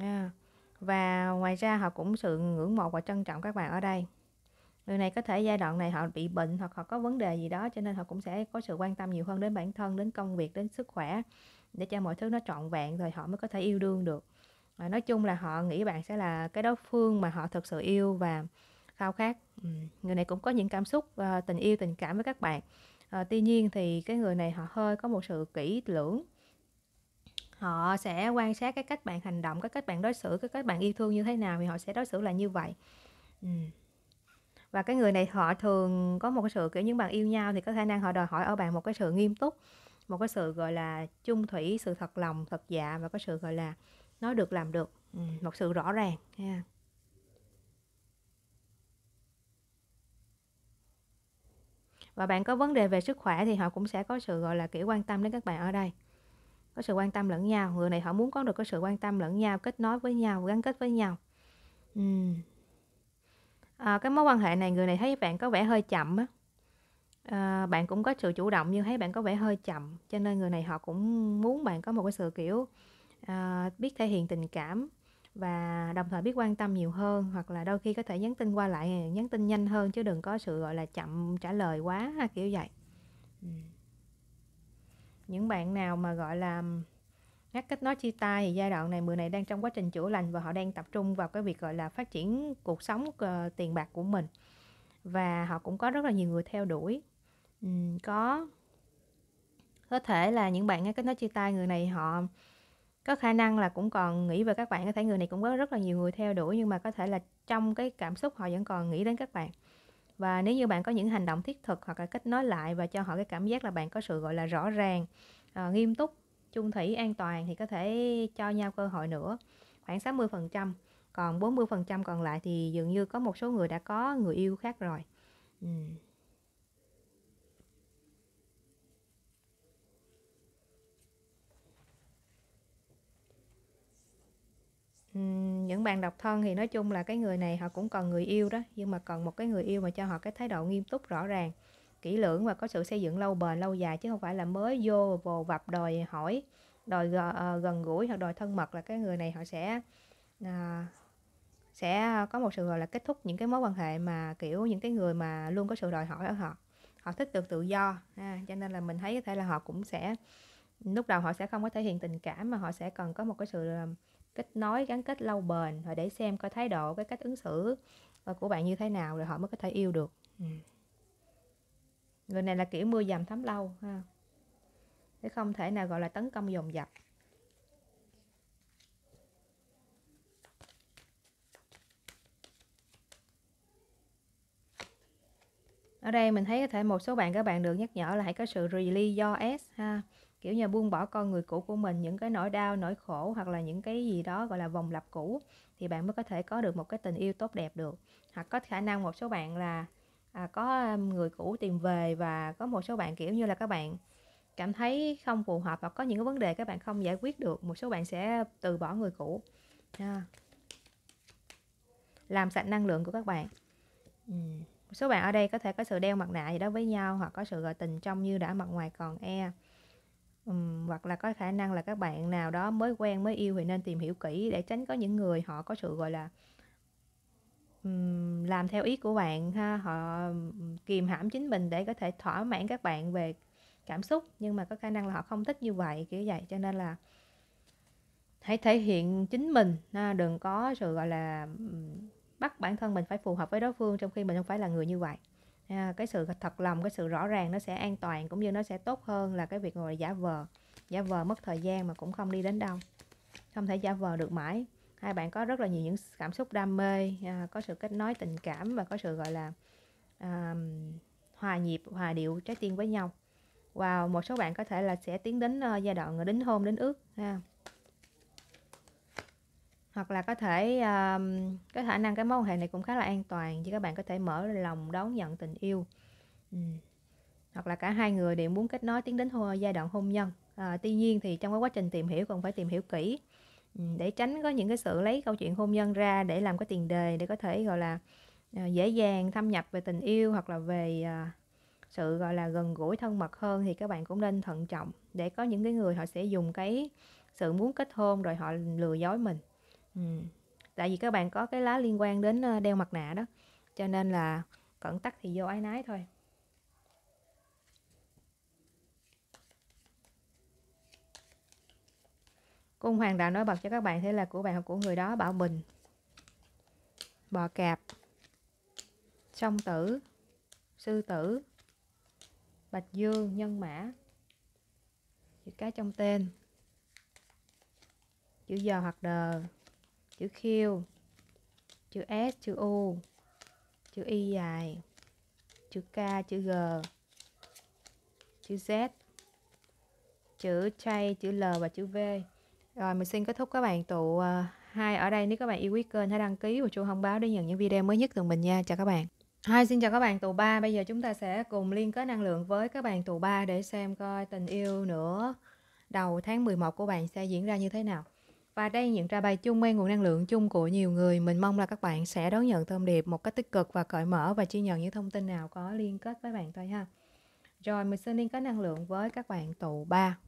Yeah à, và ngoài ra họ cũng sự ngưỡng mộ và trân trọng các bạn ở đây người này có thể giai đoạn này họ bị bệnh hoặc họ có vấn đề gì đó cho nên họ cũng sẽ có sự quan tâm nhiều hơn đến bản thân đến công việc đến sức khỏe để cho mọi thứ nó trọn vẹn rồi họ mới có thể yêu đương được và nói chung là họ nghĩ bạn sẽ là cái đối phương mà họ thực sự yêu và khao khát người này cũng có những cảm xúc ờ, tình yêu tình cảm với các bạn uh, tuy nhiên thì cái người này họ hơi có một sự kỹ lưỡng họ sẽ quan sát cái cách bạn hành động cái cách bạn đối xử cái cách bạn yêu thương như thế nào thì họ sẽ đối xử là như vậy ừ. và cái người này họ thường có một cái sự kiểu những bạn yêu nhau thì có khả năng họ đòi hỏi ở bạn một cái sự nghiêm túc một cái sự gọi là chung thủy sự thật lòng thật dạ và có sự gọi là nói được làm được ừ, một sự rõ ràng ha và bạn có vấn đề về sức khỏe thì họ cũng sẽ có sự gọi là kiểu quan tâm đến các bạn ở đây có sự quan tâm lẫn nhau người này họ muốn có được có sự quan tâm lẫn nhau kết nối với nhau gắn kết với nhau uhm. à, cái mối quan hệ này người này thấy bạn có vẻ hơi chậm á à, bạn cũng có sự chủ động nhưng thấy bạn có vẻ hơi chậm cho nên người này họ cũng muốn bạn có một cái sự kiểu à, biết thể hiện tình cảm và đồng thời biết quan tâm nhiều hơn hoặc là đôi khi có thể nhắn tin qua lại nhắn tin nhanh hơn chứ đừng có sự gọi là chậm trả lời quá ha, kiểu vậy uhm những bạn nào mà gọi là ngắt kết nối chia tay thì giai đoạn này người này đang trong quá trình chữa lành và họ đang tập trung vào cái việc gọi là phát triển cuộc sống uh, tiền bạc của mình và họ cũng có rất là nhiều người theo đuổi uhm, có có thể là những bạn ngắt kết nối chia tay người này họ có khả năng là cũng còn nghĩ về các bạn có thể người này cũng có rất là nhiều người theo đuổi nhưng mà có thể là trong cái cảm xúc họ vẫn còn nghĩ đến các bạn và nếu như bạn có những hành động thiết thực hoặc là kết nối lại và cho họ cái cảm giác là bạn có sự gọi là rõ ràng à, nghiêm túc chung thủy an toàn thì có thể cho nhau cơ hội nữa khoảng 60% còn 40% còn lại thì dường như có một số người đã có người yêu khác rồi ừ. những bạn độc thân thì nói chung là cái người này họ cũng còn người yêu đó nhưng mà còn một cái người yêu mà cho họ cái thái độ nghiêm túc rõ ràng kỹ lưỡng và có sự xây dựng lâu bền lâu dài chứ không phải là mới vô vồ vập đòi hỏi đòi ờ, gần gũi hoặc đòi thân mật là cái người này họ sẽ à, sẽ có một sự gọi là kết thúc những cái mối quan hệ mà kiểu những cái người mà luôn có sự đòi hỏi ở họ họ thích được tự do ha. cho nên là mình thấy có thể là họ cũng sẽ lúc đầu họ sẽ không có thể hiện tình cảm mà họ sẽ cần có một cái sự ờ, kết nối gắn kết lâu bền rồi để xem coi thái độ cái cách ứng xử ờ, của bạn như thế nào rồi họ mới có thể yêu được ừ. người này là kiểu mưa dầm thấm lâu ha để không thể nào gọi là tấn công dồn dập ở đây mình thấy có thể một số bạn các bạn được nhắc nhở là hãy có sự release do s ha kiểu như buông bỏ con người cũ của mình những cái nỗi đau nỗi khổ hoặc là những cái gì đó gọi là vòng lặp cũ thì bạn mới có thể có được một cái tình yêu tốt đẹp được hoặc có khả năng một số bạn là à, có người cũ tìm về và có một số bạn kiểu như là các bạn cảm thấy không phù hợp hoặc có những cái vấn đề các bạn không giải quyết được một số bạn sẽ từ bỏ người cũ à. làm sạch năng lượng của các bạn một số bạn ở đây có thể có sự đeo mặt nạ gì đó với nhau hoặc có sự gọi tình trong như đã mặt ngoài còn e um, hoặc là có khả năng là các bạn nào đó mới quen mới yêu thì nên tìm hiểu kỹ để tránh có những người họ có sự gọi là um, làm theo ý của bạn ha họ kìm hãm chính mình để có thể thỏa mãn các bạn về cảm xúc nhưng mà có khả năng là họ không thích như vậy kiểu vậy cho nên là hãy thể hiện chính mình ha, đừng có sự gọi là bắt bản thân mình phải phù hợp với đối phương trong khi mình không phải là người như vậy à, cái sự thật lòng cái sự rõ ràng nó sẽ an toàn cũng như nó sẽ tốt hơn là cái việc gọi là giả vờ giả vờ mất thời gian mà cũng không đi đến đâu không thể giả vờ được mãi hai bạn có rất là nhiều những cảm xúc đam mê à, có sự kết nối tình cảm và có sự gọi là à, hòa nhịp hòa điệu trái tim với nhau Wow, một số bạn có thể là sẽ tiến đến uh, giai đoạn ờ, đính hôn đến ước ha hoặc là có thể um, có khả năng cái mối quan hệ này cũng khá là an toàn chứ các bạn có thể mở lòng đón nhận tình yêu ừ. hoặc là cả hai người đều muốn kết nối tiến đến giai đoạn hôn nhân à, tuy nhiên thì trong cái quá trình tìm hiểu còn phải tìm hiểu kỹ ừ, để tránh có những cái sự lấy câu chuyện hôn nhân ra để làm cái tiền đề để có thể gọi là à, dễ dàng thâm nhập về tình yêu hoặc là về à, sự gọi là gần gũi thân mật hơn thì các bạn cũng nên thận trọng để có những cái người họ sẽ dùng cái sự muốn kết hôn rồi họ lừa dối mình ừ. tại vì các bạn có cái lá liên quan đến ờ, đeo mặt nạ đó cho nên là cẩn tắc thì vô ái nái thôi cung hoàng đạo nói bật cho các bạn thế là của bạn của người đó bảo bình bò cạp song tử sư tử bạch dương nhân mã chữ cái trong tên chữ giờ hoặc đờ chữ Q chữ S chữ U chữ Y dài chữ K chữ G chữ Z chữ J chữ L và chữ V rồi mình xin kết thúc các bạn tụ ờ, hai ở đây nếu các bạn yêu quý kênh hãy đăng ký và chuông thông báo để nhận những video mới nhất từ mình nha chào các bạn Hai xin chào các bạn tù 3 Bây giờ chúng ta sẽ cùng liên kết năng lượng với các bạn tù 3 Để xem coi tình yêu nữa đầu tháng 11 của bạn sẽ diễn ra như thế nào và đây những ra bài chung mang nguồn năng lượng chung của nhiều người. Mình mong là các bạn sẽ đón nhận thông điệp một cách tích cực và cởi mở và chia nhận những thông tin nào có liên kết với bạn thôi ha. Rồi mình xin liên kết năng lượng với các bạn tụ 3.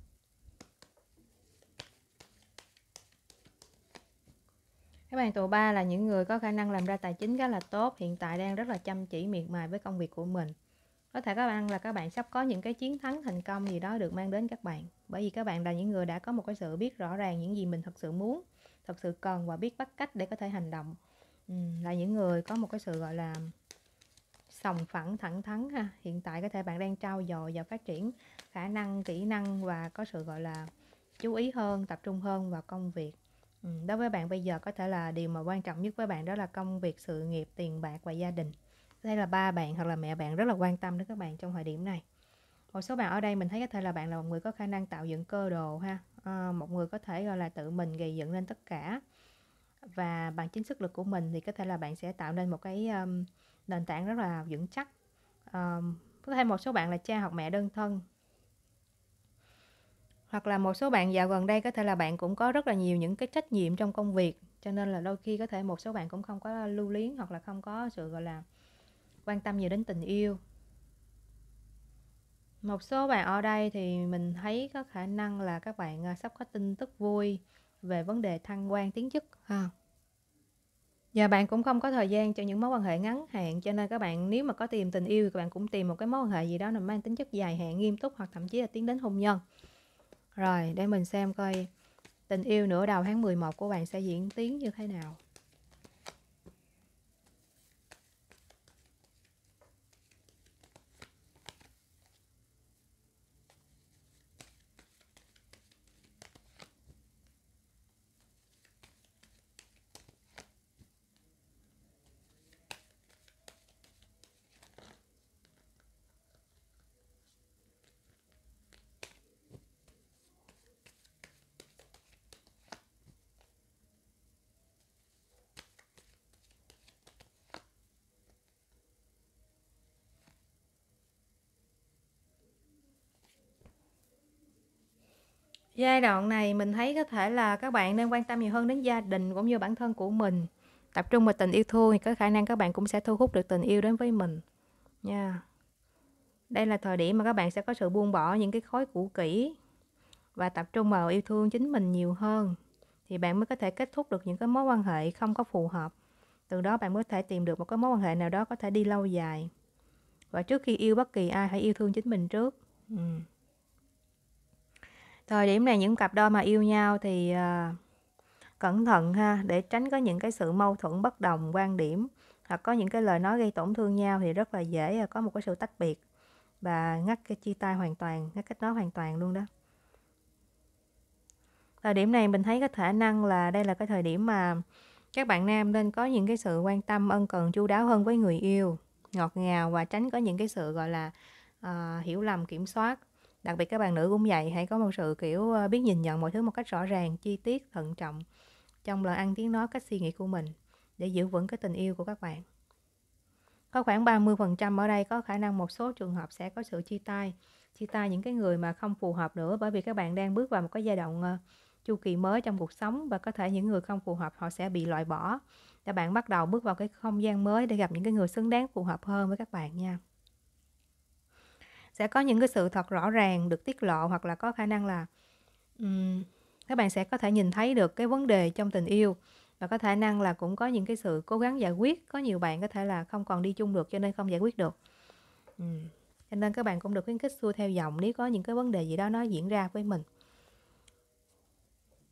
Các bạn tụ 3 là những người có khả năng làm ra tài chính rất là tốt, hiện tại đang rất là chăm chỉ miệt mài với công việc của mình có thể các bạn là các bạn sắp có những cái chiến thắng thành công gì đó được mang đến các bạn bởi vì các bạn là những người đã có một cái sự biết rõ ràng những gì mình thật sự muốn thật sự cần và biết bắt cách để có thể hành động ừ, là những người có một cái sự gọi là sòng phẳng thẳng thắn ha hiện tại có thể bạn đang trau dồi và phát triển khả năng kỹ năng và có sự gọi là chú ý hơn tập trung hơn vào công việc ừ, đối với bạn bây giờ có thể là điều mà quan trọng nhất với bạn đó là công việc sự nghiệp tiền bạc và gia đình đây là ba bạn hoặc là mẹ bạn rất là quan tâm đến các bạn trong thời điểm này một số bạn ở đây mình thấy có thể là bạn là một người có khả năng tạo dựng cơ đồ ha à, một người có thể gọi là tự mình gây dựng lên tất cả và bằng chính sức lực của mình thì có thể là bạn sẽ tạo nên một cái um, nền tảng rất là vững chắc um, có thể một số bạn là cha hoặc mẹ đơn thân hoặc là một số bạn dạo gần đây có thể là bạn cũng có rất là nhiều những cái trách nhiệm trong công việc cho nên là đôi khi có thể một số bạn cũng không có lưu luyến hoặc là không có sự gọi là quan tâm nhiều đến tình yêu một số bạn ở đây thì mình thấy có khả năng là các bạn à, sắp có tin tức vui về vấn đề thăng quan tiến chức ha Giờ bạn cũng không có thời gian cho những mối quan hệ ngắn hạn cho nên các bạn nếu mà có tìm tình yêu thì các bạn cũng tìm một cái mối quan hệ gì đó là mang tính chất dài hạn nghiêm túc hoặc thậm chí là tiến đến hôn nhân. Rồi để mình xem coi tình yêu nửa đầu tháng 11 của bạn sẽ diễn tiến như thế nào. Giai đoạn này mình thấy có thể là các bạn nên quan tâm nhiều hơn đến gia đình cũng như bản thân của mình. Tập trung vào tình yêu thương thì có khả năng các bạn cũng sẽ thu hút được tình yêu đến với mình. Nha. Đây là thời điểm mà các bạn sẽ có sự buông bỏ những cái khối cũ kỹ và tập trung vào yêu thương chính mình nhiều hơn thì bạn mới có thể kết thúc được những cái mối quan hệ không có phù hợp. Từ đó bạn mới có thể tìm được một cái mối quan hệ nào đó có thể đi lâu dài. Và trước khi yêu bất kỳ ai hãy yêu thương chính mình trước. Ừ. Thời điểm này những cặp đôi mà yêu nhau thì ờ, cẩn thận ha để tránh có những cái sự mâu thuẫn bất đồng quan điểm hoặc có những cái lời nói gây tổn thương nhau thì rất là dễ ờ, có một cái sự tách biệt và ngắt cái chia tay hoàn toàn, ngắt kết nối hoàn toàn luôn đó. Thời điểm này mình thấy cái khả năng là đây là cái thời điểm mà các bạn nam nên có những cái sự quan tâm ân cần chu đáo hơn với người yêu, ngọt ngào và tránh có những cái sự gọi là uh, hiểu lầm kiểm soát đặc biệt các bạn nữ cũng vậy hãy có một sự kiểu ờ, biết nhìn nhận mọi thứ một cách rõ ràng chi tiết thận trọng trong lời ăn tiếng nói cách suy nghĩ của mình để giữ vững cái tình yêu của các bạn có khoảng 30% ở đây có khả năng một số trường hợp sẽ có sự chia tay chia tay những cái người mà không phù hợp nữa bởi vì các bạn đang bước vào một cái giai đoạn uh, chu kỳ mới trong cuộc sống và có thể những người không phù hợp họ sẽ bị loại bỏ các bạn bắt đầu bước vào cái không gian mới để gặp những cái người xứng đáng phù hợp hơn với các bạn nha sẽ có những cái sự thật rõ ràng được tiết lộ hoặc là có khả năng là um, các bạn sẽ có thể nhìn thấy được cái vấn đề trong tình yêu và có khả năng là cũng có những cái sự cố gắng giải quyết có nhiều bạn có thể là không còn đi chung được cho nên không giải quyết được um, cho nên các bạn cũng được khuyến khích xua theo dòng nếu có những cái vấn đề gì đó nó diễn ra với mình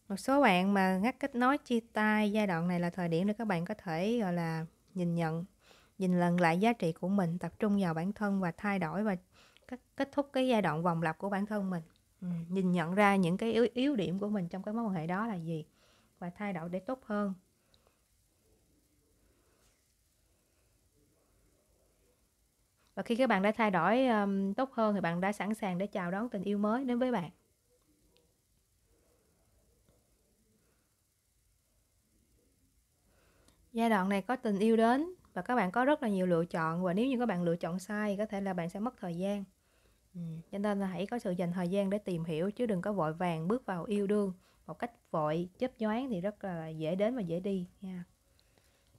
một số bạn mà ngắt kết nối chia tay giai đoạn này là thời điểm để các bạn có thể gọi là nhìn nhận nhìn lần lại giá trị của mình tập trung vào bản thân và thay đổi và kết, kết thúc cái giai đoạn vòng lặp của bản thân mình ừ. nhìn nhận ra những cái yếu, yếu điểm của mình trong cái mối quan hệ đó là gì và thay đổi để tốt hơn và khi các bạn đã thay đổi um, tốt hơn thì bạn đã sẵn sàng để chào đón tình yêu mới đến với bạn giai đoạn này có tình yêu đến và các bạn có rất là nhiều lựa chọn và nếu như các bạn lựa chọn sai có thể là bạn sẽ mất thời gian Ừ. cho nên là hãy có sự dành thời gian để tìm hiểu chứ đừng có vội vàng bước vào yêu đương một cách vội chớp nhoáng thì rất là dễ đến và dễ đi nha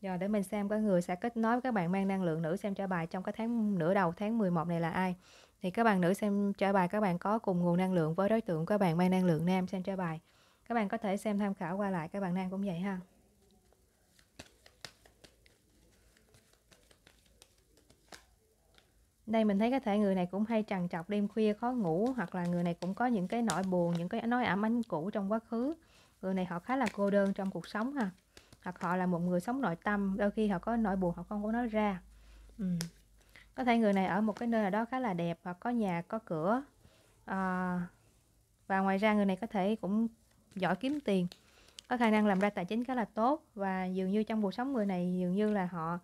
rồi để mình xem các người sẽ kết nối với các bạn mang năng lượng nữ xem trả bài trong cái tháng nửa đầu tháng 11 này là ai thì các bạn nữ xem trả bài các bạn có cùng nguồn năng lượng với đối tượng các bạn mang năng lượng nam xem trả bài các bạn có thể xem tham khảo qua lại các bạn nam cũng vậy ha đây mình thấy có thể người này cũng hay trằn trọc đêm khuya khó ngủ hoặc là người này cũng có những cái nỗi buồn những cái nói ám ảnh cũ trong quá khứ người này họ khá là cô đơn trong cuộc sống ha hoặc họ là một người sống nội tâm đôi khi họ có nỗi buồn họ không có nói ra ừ. có thể người này ở một cái nơi nào đó khá là đẹp hoặc có nhà có cửa à, và ngoài ra người này có thể cũng giỏi kiếm tiền có khả năng làm ra tài chính khá là tốt và dường như trong cuộc sống người này dường như là họ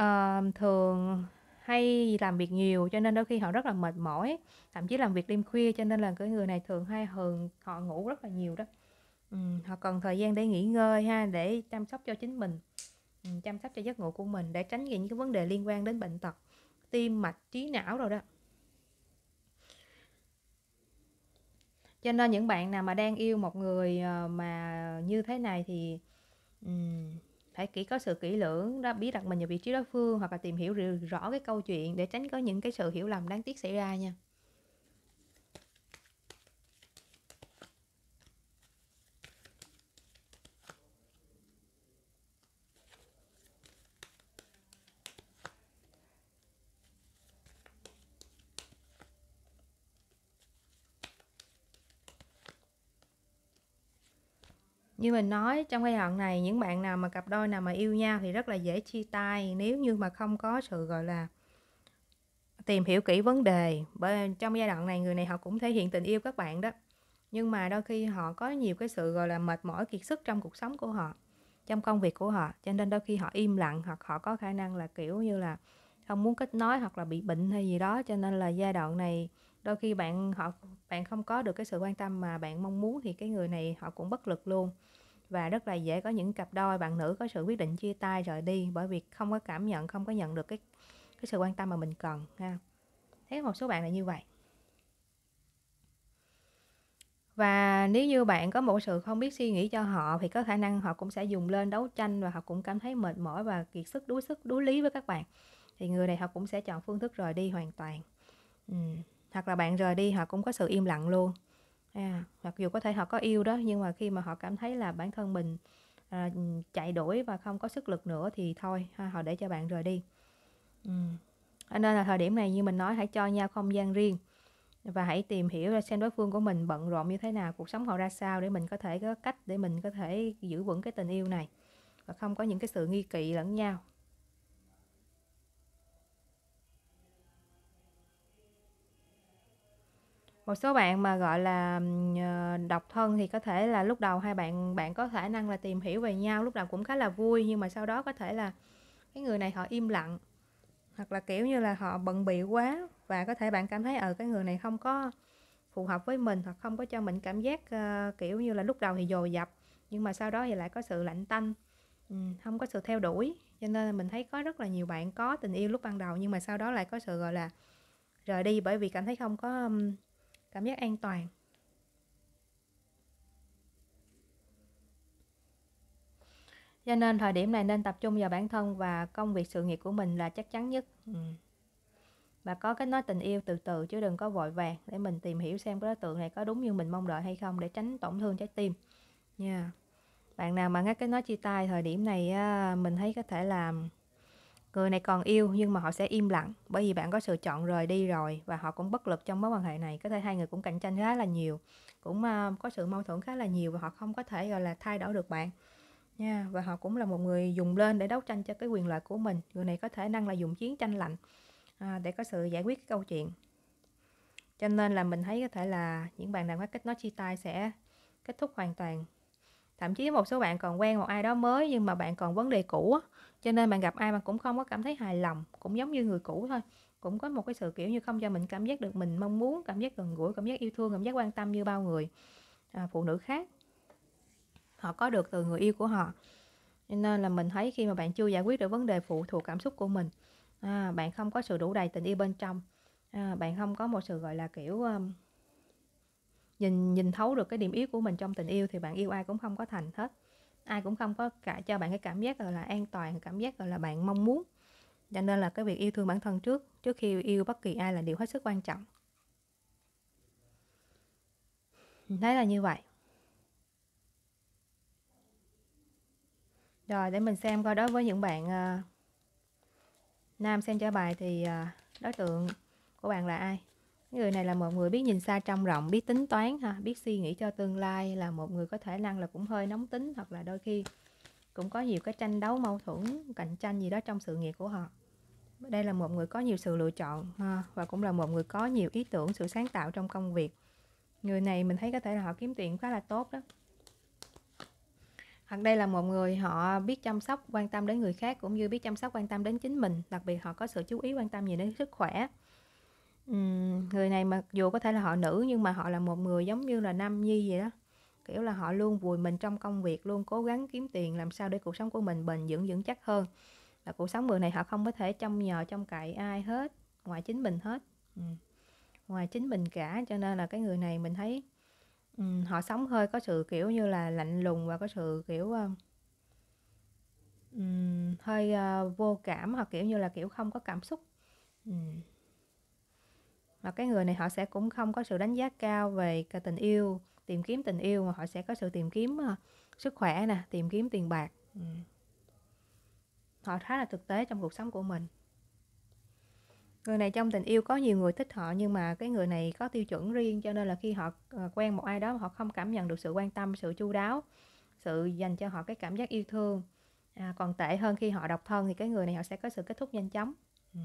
uh, thường hay làm việc nhiều cho nên đôi khi họ rất là mệt mỏi thậm chí làm việc đêm khuya cho nên là cái người này thường hay hờn họ ngủ rất là nhiều đó ừ, họ cần thời gian để nghỉ ngơi ha để chăm sóc cho chính mình ừ, chăm sóc cho giấc ngủ của mình để tránh những cái vấn đề liên quan đến bệnh tật tim mạch trí não rồi đó cho nên những bạn nào mà đang yêu một người ờ, mà như thế này thì um, phải kỹ có sự kỹ lưỡng đã biết đặt mình vào vị trí đối phương hoặc là tìm hiểu rõ cái câu chuyện để tránh có những cái sự hiểu lầm đáng tiếc xảy ra nha như mình nói trong giai đoạn này những bạn nào mà cặp đôi nào mà yêu nhau thì rất là dễ chia tay nếu như mà không có sự gọi là tìm hiểu kỹ vấn đề bởi trong giai đoạn này người này họ cũng thể hiện tình yêu các bạn đó nhưng mà đôi khi họ có nhiều cái sự gọi là mệt mỏi kiệt sức trong cuộc sống của họ trong công việc của họ cho nên đôi khi họ im lặng hoặc họ có khả năng là kiểu như là không muốn kết nối hoặc là bị bệnh hay gì đó cho nên là giai đoạn này đôi khi bạn họ bạn không có được cái sự quan tâm mà bạn mong muốn thì cái người này họ cũng bất lực luôn và rất là dễ có những cặp đôi bạn nữ có sự quyết định chia tay rồi đi bởi vì không có cảm nhận không có nhận được cái cái sự quan tâm mà mình cần ha thế một số bạn là như vậy và nếu như bạn có một sự không biết suy nghĩ cho họ thì có khả năng họ cũng sẽ dùng lên đấu tranh và họ cũng cảm thấy mệt mỏi và kiệt sức đuối sức đuối lý với các bạn thì người này họ cũng sẽ chọn phương thức rời đi hoàn toàn ừ. hoặc là bạn rời đi họ cũng có sự im lặng luôn à mặc dù có thể họ có yêu đó nhưng mà khi mà họ cảm thấy là bản thân mình à, chạy đuổi và không có sức lực nữa thì thôi ha, họ để cho bạn rời đi ừ. nên là thời điểm này như mình nói hãy cho nhau không gian riêng và hãy tìm hiểu ra xem đối phương của mình bận rộn như thế nào cuộc sống họ ra sao để mình có thể có cách để mình có thể giữ vững cái tình yêu này và không có những cái sự nghi kỵ lẫn nhau một số bạn mà gọi là ờ, độc thân thì có thể là lúc đầu hai bạn bạn có khả năng là tìm hiểu về nhau lúc đầu cũng khá là vui nhưng mà sau đó có thể là cái người này họ im lặng hoặc là kiểu như là họ bận bị quá và có thể bạn cảm thấy ở ờ, cái người này không có phù hợp với mình hoặc không có cho mình cảm giác uh, kiểu như là lúc đầu thì dồi dập nhưng mà sau đó thì lại có sự lạnh tanh không có sự theo đuổi cho nên mình thấy có rất là nhiều bạn có tình yêu lúc ban đầu nhưng mà sau đó lại có sự gọi là rời đi bởi vì cảm thấy không có um, cảm giác an toàn cho nên thời điểm này nên tập trung vào bản thân và công việc sự nghiệp của mình là chắc chắn nhất ừ. và có cái nói tình yêu từ từ chứ đừng có vội vàng để mình tìm hiểu xem cái đối tượng này có đúng như mình mong đợi hay không để tránh tổn thương trái tim nha yeah. bạn nào mà ngắt cái nói chia tay thời điểm này mình thấy có thể làm người này còn yêu nhưng mà họ sẽ im lặng bởi vì bạn có sự chọn rời đi rồi và họ cũng bất lực trong mối quan hệ này có thể hai người cũng cạnh tranh khá là nhiều cũng uh, có sự mâu thuẫn khá là nhiều và họ không có thể gọi là thay đổi được bạn nha và họ cũng là một người dùng lên để đấu tranh cho cái quyền lợi của mình người này có thể năng là dùng chiến tranh lạnh à, để có sự giải quyết cái câu chuyện cho nên là mình thấy có thể là những bạn nào có kết nối chia tay sẽ kết thúc hoàn toàn thậm chí một số bạn còn quen một ai đó mới nhưng mà bạn còn vấn đề cũ á, cho nên bạn gặp ai mà cũng không có cảm thấy hài lòng cũng giống như người cũ thôi cũng có một cái sự kiểu như không cho mình cảm giác được mình mong muốn cảm giác gần gũi cảm giác yêu thương cảm giác quan tâm như bao người à, phụ nữ khác họ có được từ người yêu của họ cho nên là mình thấy khi mà bạn chưa giải quyết được vấn đề phụ thuộc cảm xúc của mình à, bạn không có sự đủ đầy tình yêu bên trong à, bạn không có một sự gọi là kiểu um, nhìn nhìn thấu được cái điểm yếu của mình trong tình yêu thì bạn yêu ai cũng không có thành hết ai cũng không có cả cho bạn cái cảm giác gọi là an toàn cảm giác gọi là bạn mong muốn cho nên là cái việc yêu thương bản thân trước trước khi yêu bất kỳ ai là điều hết sức quan trọng mình thấy là như vậy rồi để mình xem coi đối với những bạn uh, nam xem trả bài thì uh, đối tượng của bạn là ai người này là một người biết nhìn xa trong rộng biết tính toán ha biết suy nghĩ cho tương lai là một người có thể năng là cũng hơi nóng tính hoặc là đôi khi cũng có nhiều cái tranh đấu mâu thuẫn cạnh tranh gì đó trong sự nghiệp của họ đây là một người có nhiều sự lựa chọn ha, và cũng là một người có nhiều ý tưởng sự sáng tạo trong công việc người này mình thấy có thể là họ kiếm tiền khá là tốt đó hoặc đây là một người họ biết chăm sóc quan tâm đến người khác cũng như biết chăm sóc quan tâm đến chính mình đặc biệt họ có sự chú ý quan tâm gì đến sức khỏe người này mặc dù có thể là họ nữ nhưng mà họ là một người giống như là nam nhi vậy đó, kiểu là, họ luôn vùi mình trong công việc, luôn cố gắng kiếm tiền làm sao để cuộc sống của mình bền vững, vững chắc hơn. Là cuộc sống người này họ không có thể trông nhờ, trông cậy ai hết, ngoài chính mình hết, ừm, ngoài chính mình cả. Cho nên là cái người này mình thấy, ừm, họ sống hơi có sự, kiểu như là, lạnh lùng và có sự, kiểu, ơ hơi, ơ, ờ, vô cảm hoặc, kiểu như là, kiểu, không có cảm xúc. Ừm mà cái người này họ sẽ cũng không có sự đánh giá cao về cái tình yêu tìm kiếm tình yêu mà họ sẽ có sự tìm kiếm uh, sức khỏe nè tìm kiếm tiền bạc ừ. họ khá là thực tế trong cuộc sống của mình người này trong tình yêu có nhiều người thích họ nhưng mà cái người này có tiêu chuẩn riêng cho nên là khi họ ờ, quen một ai đó họ không cảm nhận được sự quan tâm sự chu đáo sự dành cho họ cái cảm giác yêu thương à, còn tệ hơn khi họ độc thân thì cái người này họ sẽ có sự kết thúc nhanh chóng ừ.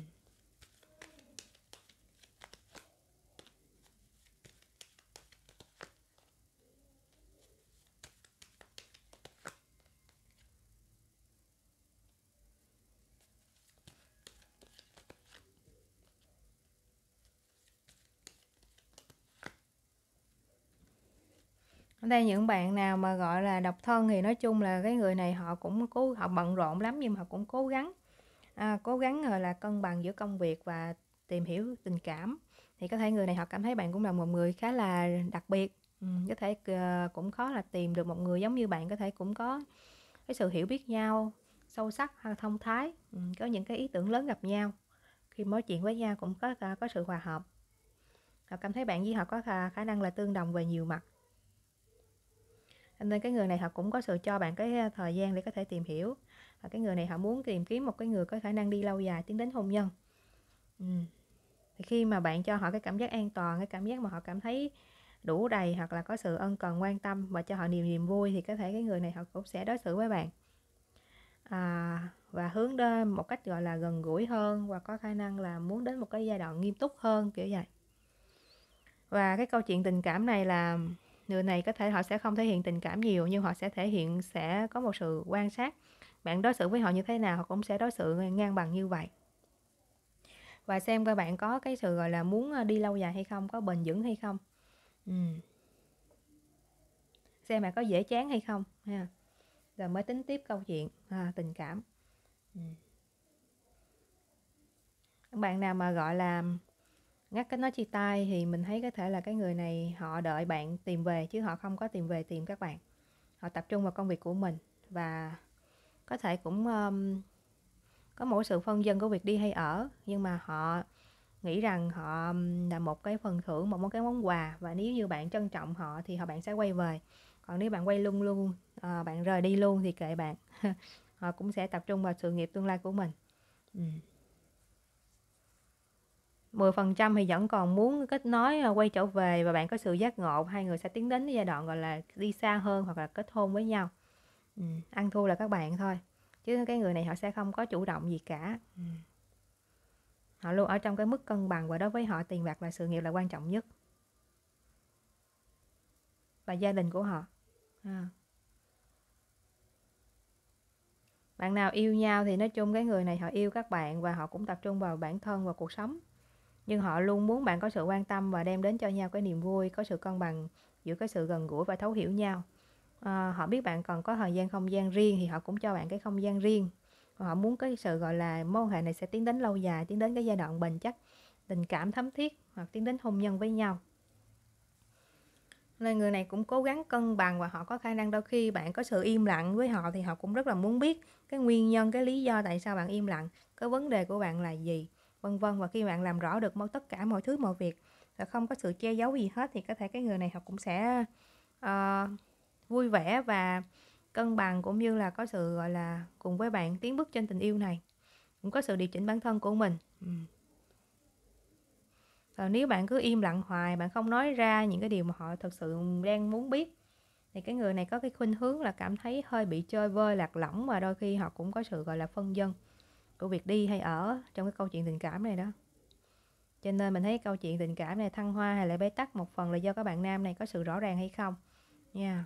đây những bạn nào mà gọi là độc thân thì nói chung là cái người này họ cũng cố họ bận rộn lắm nhưng mà cũng cố gắng à, cố gắng rồi là cân bằng giữa công việc và tìm hiểu tình cảm thì có thể người này họ cảm thấy bạn cũng là một người khá là đặc biệt ừ, có thể ờ, cũng khó là tìm được một người giống như bạn có thể cũng có cái sự hiểu biết nhau sâu sắc hay thông thái ừ, có những cái ý tưởng lớn gặp nhau khi nói chuyện với nhau cũng có có sự hòa hợp họ cảm thấy bạn với họ có khả năng là tương đồng về nhiều mặt nên cái người này họ cũng có sự cho bạn cái thời gian để có thể tìm hiểu và cái người này họ muốn tìm kiếm một cái người có khả năng đi lâu dài tiến đến hôn nhân ừ. thì khi mà bạn cho họ cái cảm giác an toàn cái cảm giác mà họ cảm thấy đủ đầy hoặc là có sự ân cần quan tâm và cho họ niềm niềm vui thì có thể cái người này họ cũng sẽ đối xử với bạn à, và hướng đến một cách gọi là gần gũi hơn và có khả năng là muốn đến một cái giai đoạn nghiêm túc hơn kiểu vậy và cái câu chuyện tình cảm này là người này có thể họ sẽ không thể hiện tình cảm nhiều nhưng họ sẽ thể hiện sẽ có một sự quan sát bạn đối xử với họ như thế nào họ cũng sẽ đối xử ngang bằng như vậy và xem các bạn có cái sự gọi là muốn ờ, đi lâu dài hay không có bền vững hay không ừ. xem bạn có dễ chán hay không ha rồi mới tính tiếp câu chuyện à, tình cảm ừ. bạn nào mà gọi là ngắt cái nói chia tay thì mình thấy có thể là cái người này họ đợi bạn tìm về chứ họ không có tìm về tìm các bạn họ tập trung vào công việc của mình và có thể cũng um, có mỗi sự phân dân của việc đi hay ở nhưng mà họ nghĩ rằng họ là một cái phần thưởng một cái món quà và nếu như bạn trân trọng họ thì họ bạn sẽ quay về còn nếu bạn quay luôn luôn à, ờ, bạn rời đi luôn thì kệ bạn họ cũng sẽ tập trung vào sự nghiệp tương lai của mình ừ. 10% thì vẫn còn muốn kết nối ờ, quay trở về và bạn có sự giác ngộ hai người sẽ tiến đến giai đoạn gọi là đi xa hơn hoặc là kết hôn với nhau ừ, ăn thua là các bạn thôi chứ cái người này họ sẽ không có chủ động gì cả ừ. họ luôn ở trong cái mức cân bằng và đối với họ tiền bạc và sự nghiệp là quan trọng nhất và gia đình của họ à. bạn nào yêu nhau thì nói chung cái người này họ yêu các bạn và họ cũng tập trung vào bản thân và cuộc sống nhưng họ luôn muốn bạn có sự quan tâm và đem đến cho nhau cái niềm vui có sự cân bằng giữa cái sự gần gũi và thấu hiểu nhau à, họ biết bạn còn có thời gian không gian riêng thì họ cũng cho bạn cái không gian riêng họ muốn cái sự gọi là mối quan hệ này sẽ tiến đến lâu dài tiến đến cái giai đoạn bền chắc tình cảm thấm thiết hoặc tiến đến hôn nhân với nhau nên người này cũng cố gắng cân bằng và họ có khả năng đôi khi bạn có sự im lặng với họ thì họ cũng rất là muốn biết cái nguyên nhân cái lý do tại sao bạn im lặng cái vấn đề của bạn là gì vân vân và khi bạn làm rõ được tất cả mọi thứ mọi việc và không có sự che giấu gì hết thì có thể cái người này họ cũng sẽ uh, vui vẻ và cân bằng cũng như là có sự gọi là cùng với bạn tiến bước trên tình yêu này cũng có sự điều chỉnh bản thân của mình và nếu bạn cứ im lặng hoài bạn không nói ra những cái điều mà họ thật sự đang muốn biết thì cái người này có cái khuynh hướng là cảm thấy hơi bị chơi vơi lạc lõng và đôi khi họ cũng có sự gọi là phân dân của việc đi hay ở trong cái câu chuyện tình cảm này đó cho nên mình thấy câu chuyện tình cảm này thăng hoa hay là bế tắc một phần là do các bạn nam này có sự rõ ràng hay không nha yeah.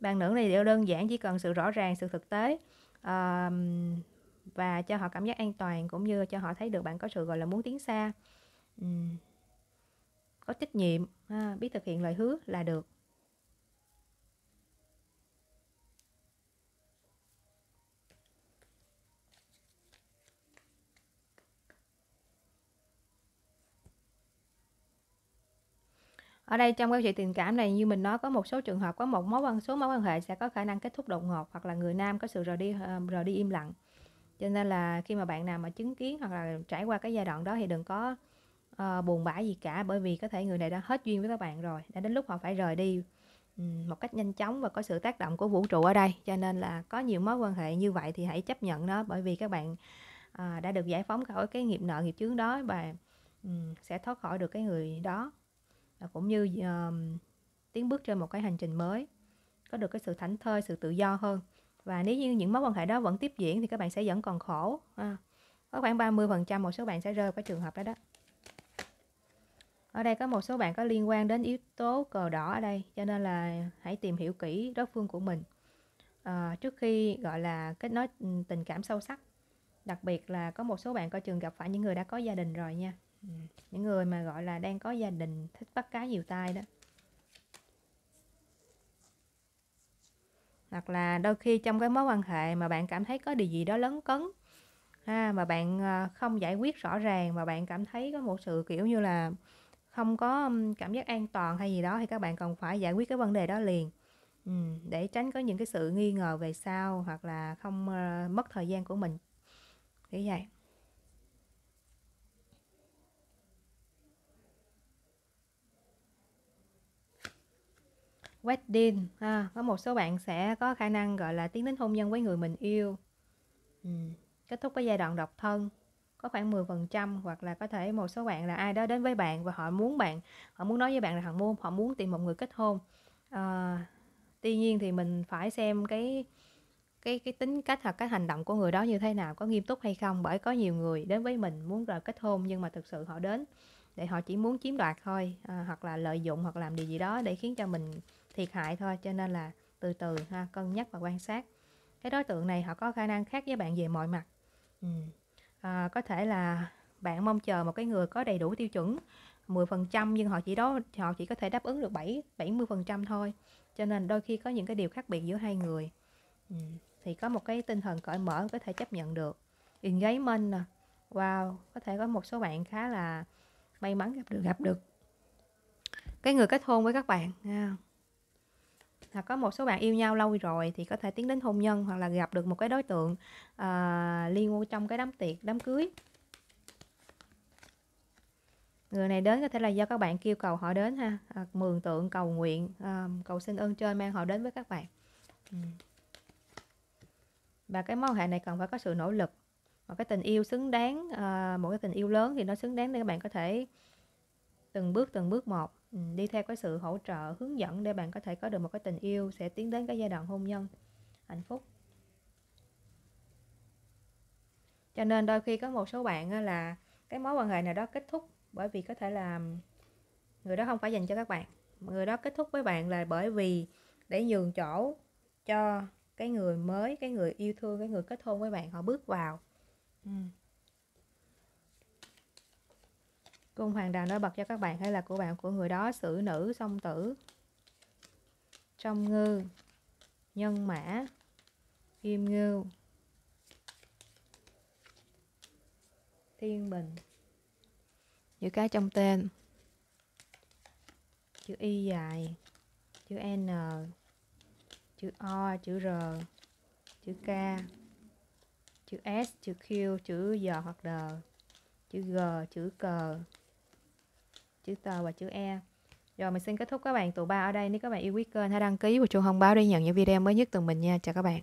bạn nữ này đều đơn giản chỉ cần sự rõ ràng sự thực tế uh, và cho họ cảm giác an toàn cũng như cho họ thấy được bạn có sự gọi là muốn tiến xa um, có trách nhiệm ha, biết thực hiện lời hứa là được ở đây trong câu chuyện tình cảm này như mình nói có một số trường hợp có một mối quan số mối quan hệ sẽ có khả năng kết thúc đột ngột hoặc là người nam có sự rời đi ờ, rời đi im lặng cho nên là khi mà bạn nào mà chứng kiến hoặc là trải qua cái giai đoạn đó thì đừng có uh, buồn bã gì cả bởi vì có thể người này đã hết duyên với các bạn rồi đã đến lúc họ phải rời đi một cách nhanh chóng và có sự tác động của vũ trụ ở đây cho nên là có nhiều mối quan hệ như vậy thì hãy chấp nhận nó bởi vì các bạn uh, đã được giải phóng khỏi cái nghiệp nợ nghiệp chướng đó và um, sẽ thoát khỏi được cái người đó cũng như uh, tiến bước trên một cái hành trình mới có được cái sự thảnh thơi sự tự do hơn và nếu như những mối quan hệ đó vẫn tiếp diễn thì các bạn sẽ vẫn còn khổ à, có khoảng 30% một số bạn sẽ rơi vào cái trường hợp đó đó ở đây có một số bạn có liên quan đến yếu tố cờ đỏ ở đây cho nên là hãy tìm hiểu kỹ đối phương của mình à, trước khi gọi là kết nối tình cảm sâu sắc đặc biệt là có một số bạn coi trường gặp phải những người đã có gia đình rồi nha những người mà gọi là đang có gia đình thích bắt cá nhiều tay đó hoặc là đôi khi trong cái mối quan hệ mà bạn cảm thấy có điều gì đó lấn cấn ha, mà bạn ờ, không giải quyết rõ ràng mà bạn cảm thấy có một sự kiểu như là không có cảm giác an toàn hay gì đó thì các bạn cần phải giải quyết cái vấn đề đó liền để tránh có những cái sự nghi ngờ về sau hoặc là không ờ, mất thời gian của mình như vậy wedding ha có một số bạn sẽ có khả năng gọi là tiến đến hôn nhân với người mình yêu ừ. kết thúc cái giai đoạn độc thân có khoảng 10% hoặc là có thể một số bạn là ai đó đến với bạn và họ muốn bạn họ muốn nói với bạn là thằng muốn họ muốn tìm một người kết hôn à, tuy nhiên thì mình phải xem cái cái cái tính cách hoặc cái hành động của người đó như thế nào có nghiêm túc hay không bởi có nhiều người đến với mình muốn rồi kết hôn nhưng mà thực sự họ đến để họ chỉ muốn chiếm đoạt thôi à, hoặc là lợi dụng hoặc làm điều gì đó để khiến cho mình thiệt hại thôi cho nên là từ từ ha cân nhắc và quan sát cái đối tượng này họ có khả năng khác với bạn về mọi mặt ừ. à, có thể là bạn mong chờ một cái người có đầy đủ tiêu chuẩn 10% nhưng họ chỉ đó họ chỉ có thể đáp ứng được 7 70% thôi. Cho nên đôi khi có những cái điều khác biệt giữa hai người. Ừ. Thì có một cái tinh thần cởi mở có thể chấp nhận được. Engagement nè. Wow, có thể có một số bạn khá là may mắn gặp được gặp được cái người kết hôn với các bạn. Yeah hoặc có một số bạn yêu nhau lâu rồi thì có thể tiến đến hôn nhân hoặc là gặp được một cái đối tượng uh, liên trong cái đám tiệc đám cưới người này đến có thể là do các bạn kêu cầu họ đến ha à, mường tượng cầu nguyện à, cầu xin ơn trên mang họ đến với các bạn ừ. và cái mối hệ này cần phải có sự nỗ lực một cái tình yêu xứng đáng à, một cái tình yêu lớn thì nó xứng đáng để các bạn có thể từng bước từng bước một đi theo cái sự hỗ trợ hướng dẫn để bạn có thể có được một cái tình yêu sẽ tiến đến cái giai đoạn hôn nhân hạnh phúc cho nên đôi khi có một số bạn là cái mối quan hệ nào đó kết thúc bởi vì có thể là người đó không phải dành cho các bạn người đó kết thúc với bạn là bởi vì để nhường chỗ cho cái người mới cái người yêu thương cái người kết hôn với bạn họ bước vào ừ. cung hoàng đạo nổi bật cho các bạn hay là của bạn của người đó sử nữ song tử trong ngư nhân mã kim ngưu thiên bình chữ cái trong tên chữ y dài chữ n chữ o chữ r chữ k chữ s chữ q chữ g hoặc d chữ g chữ cờ chữ T và chữ E rồi mình xin kết thúc các bạn tụ ba ở đây nếu các bạn yêu quý kênh hãy đăng ký và chuông thông báo để nhận những video mới nhất từ mình nha chào các bạn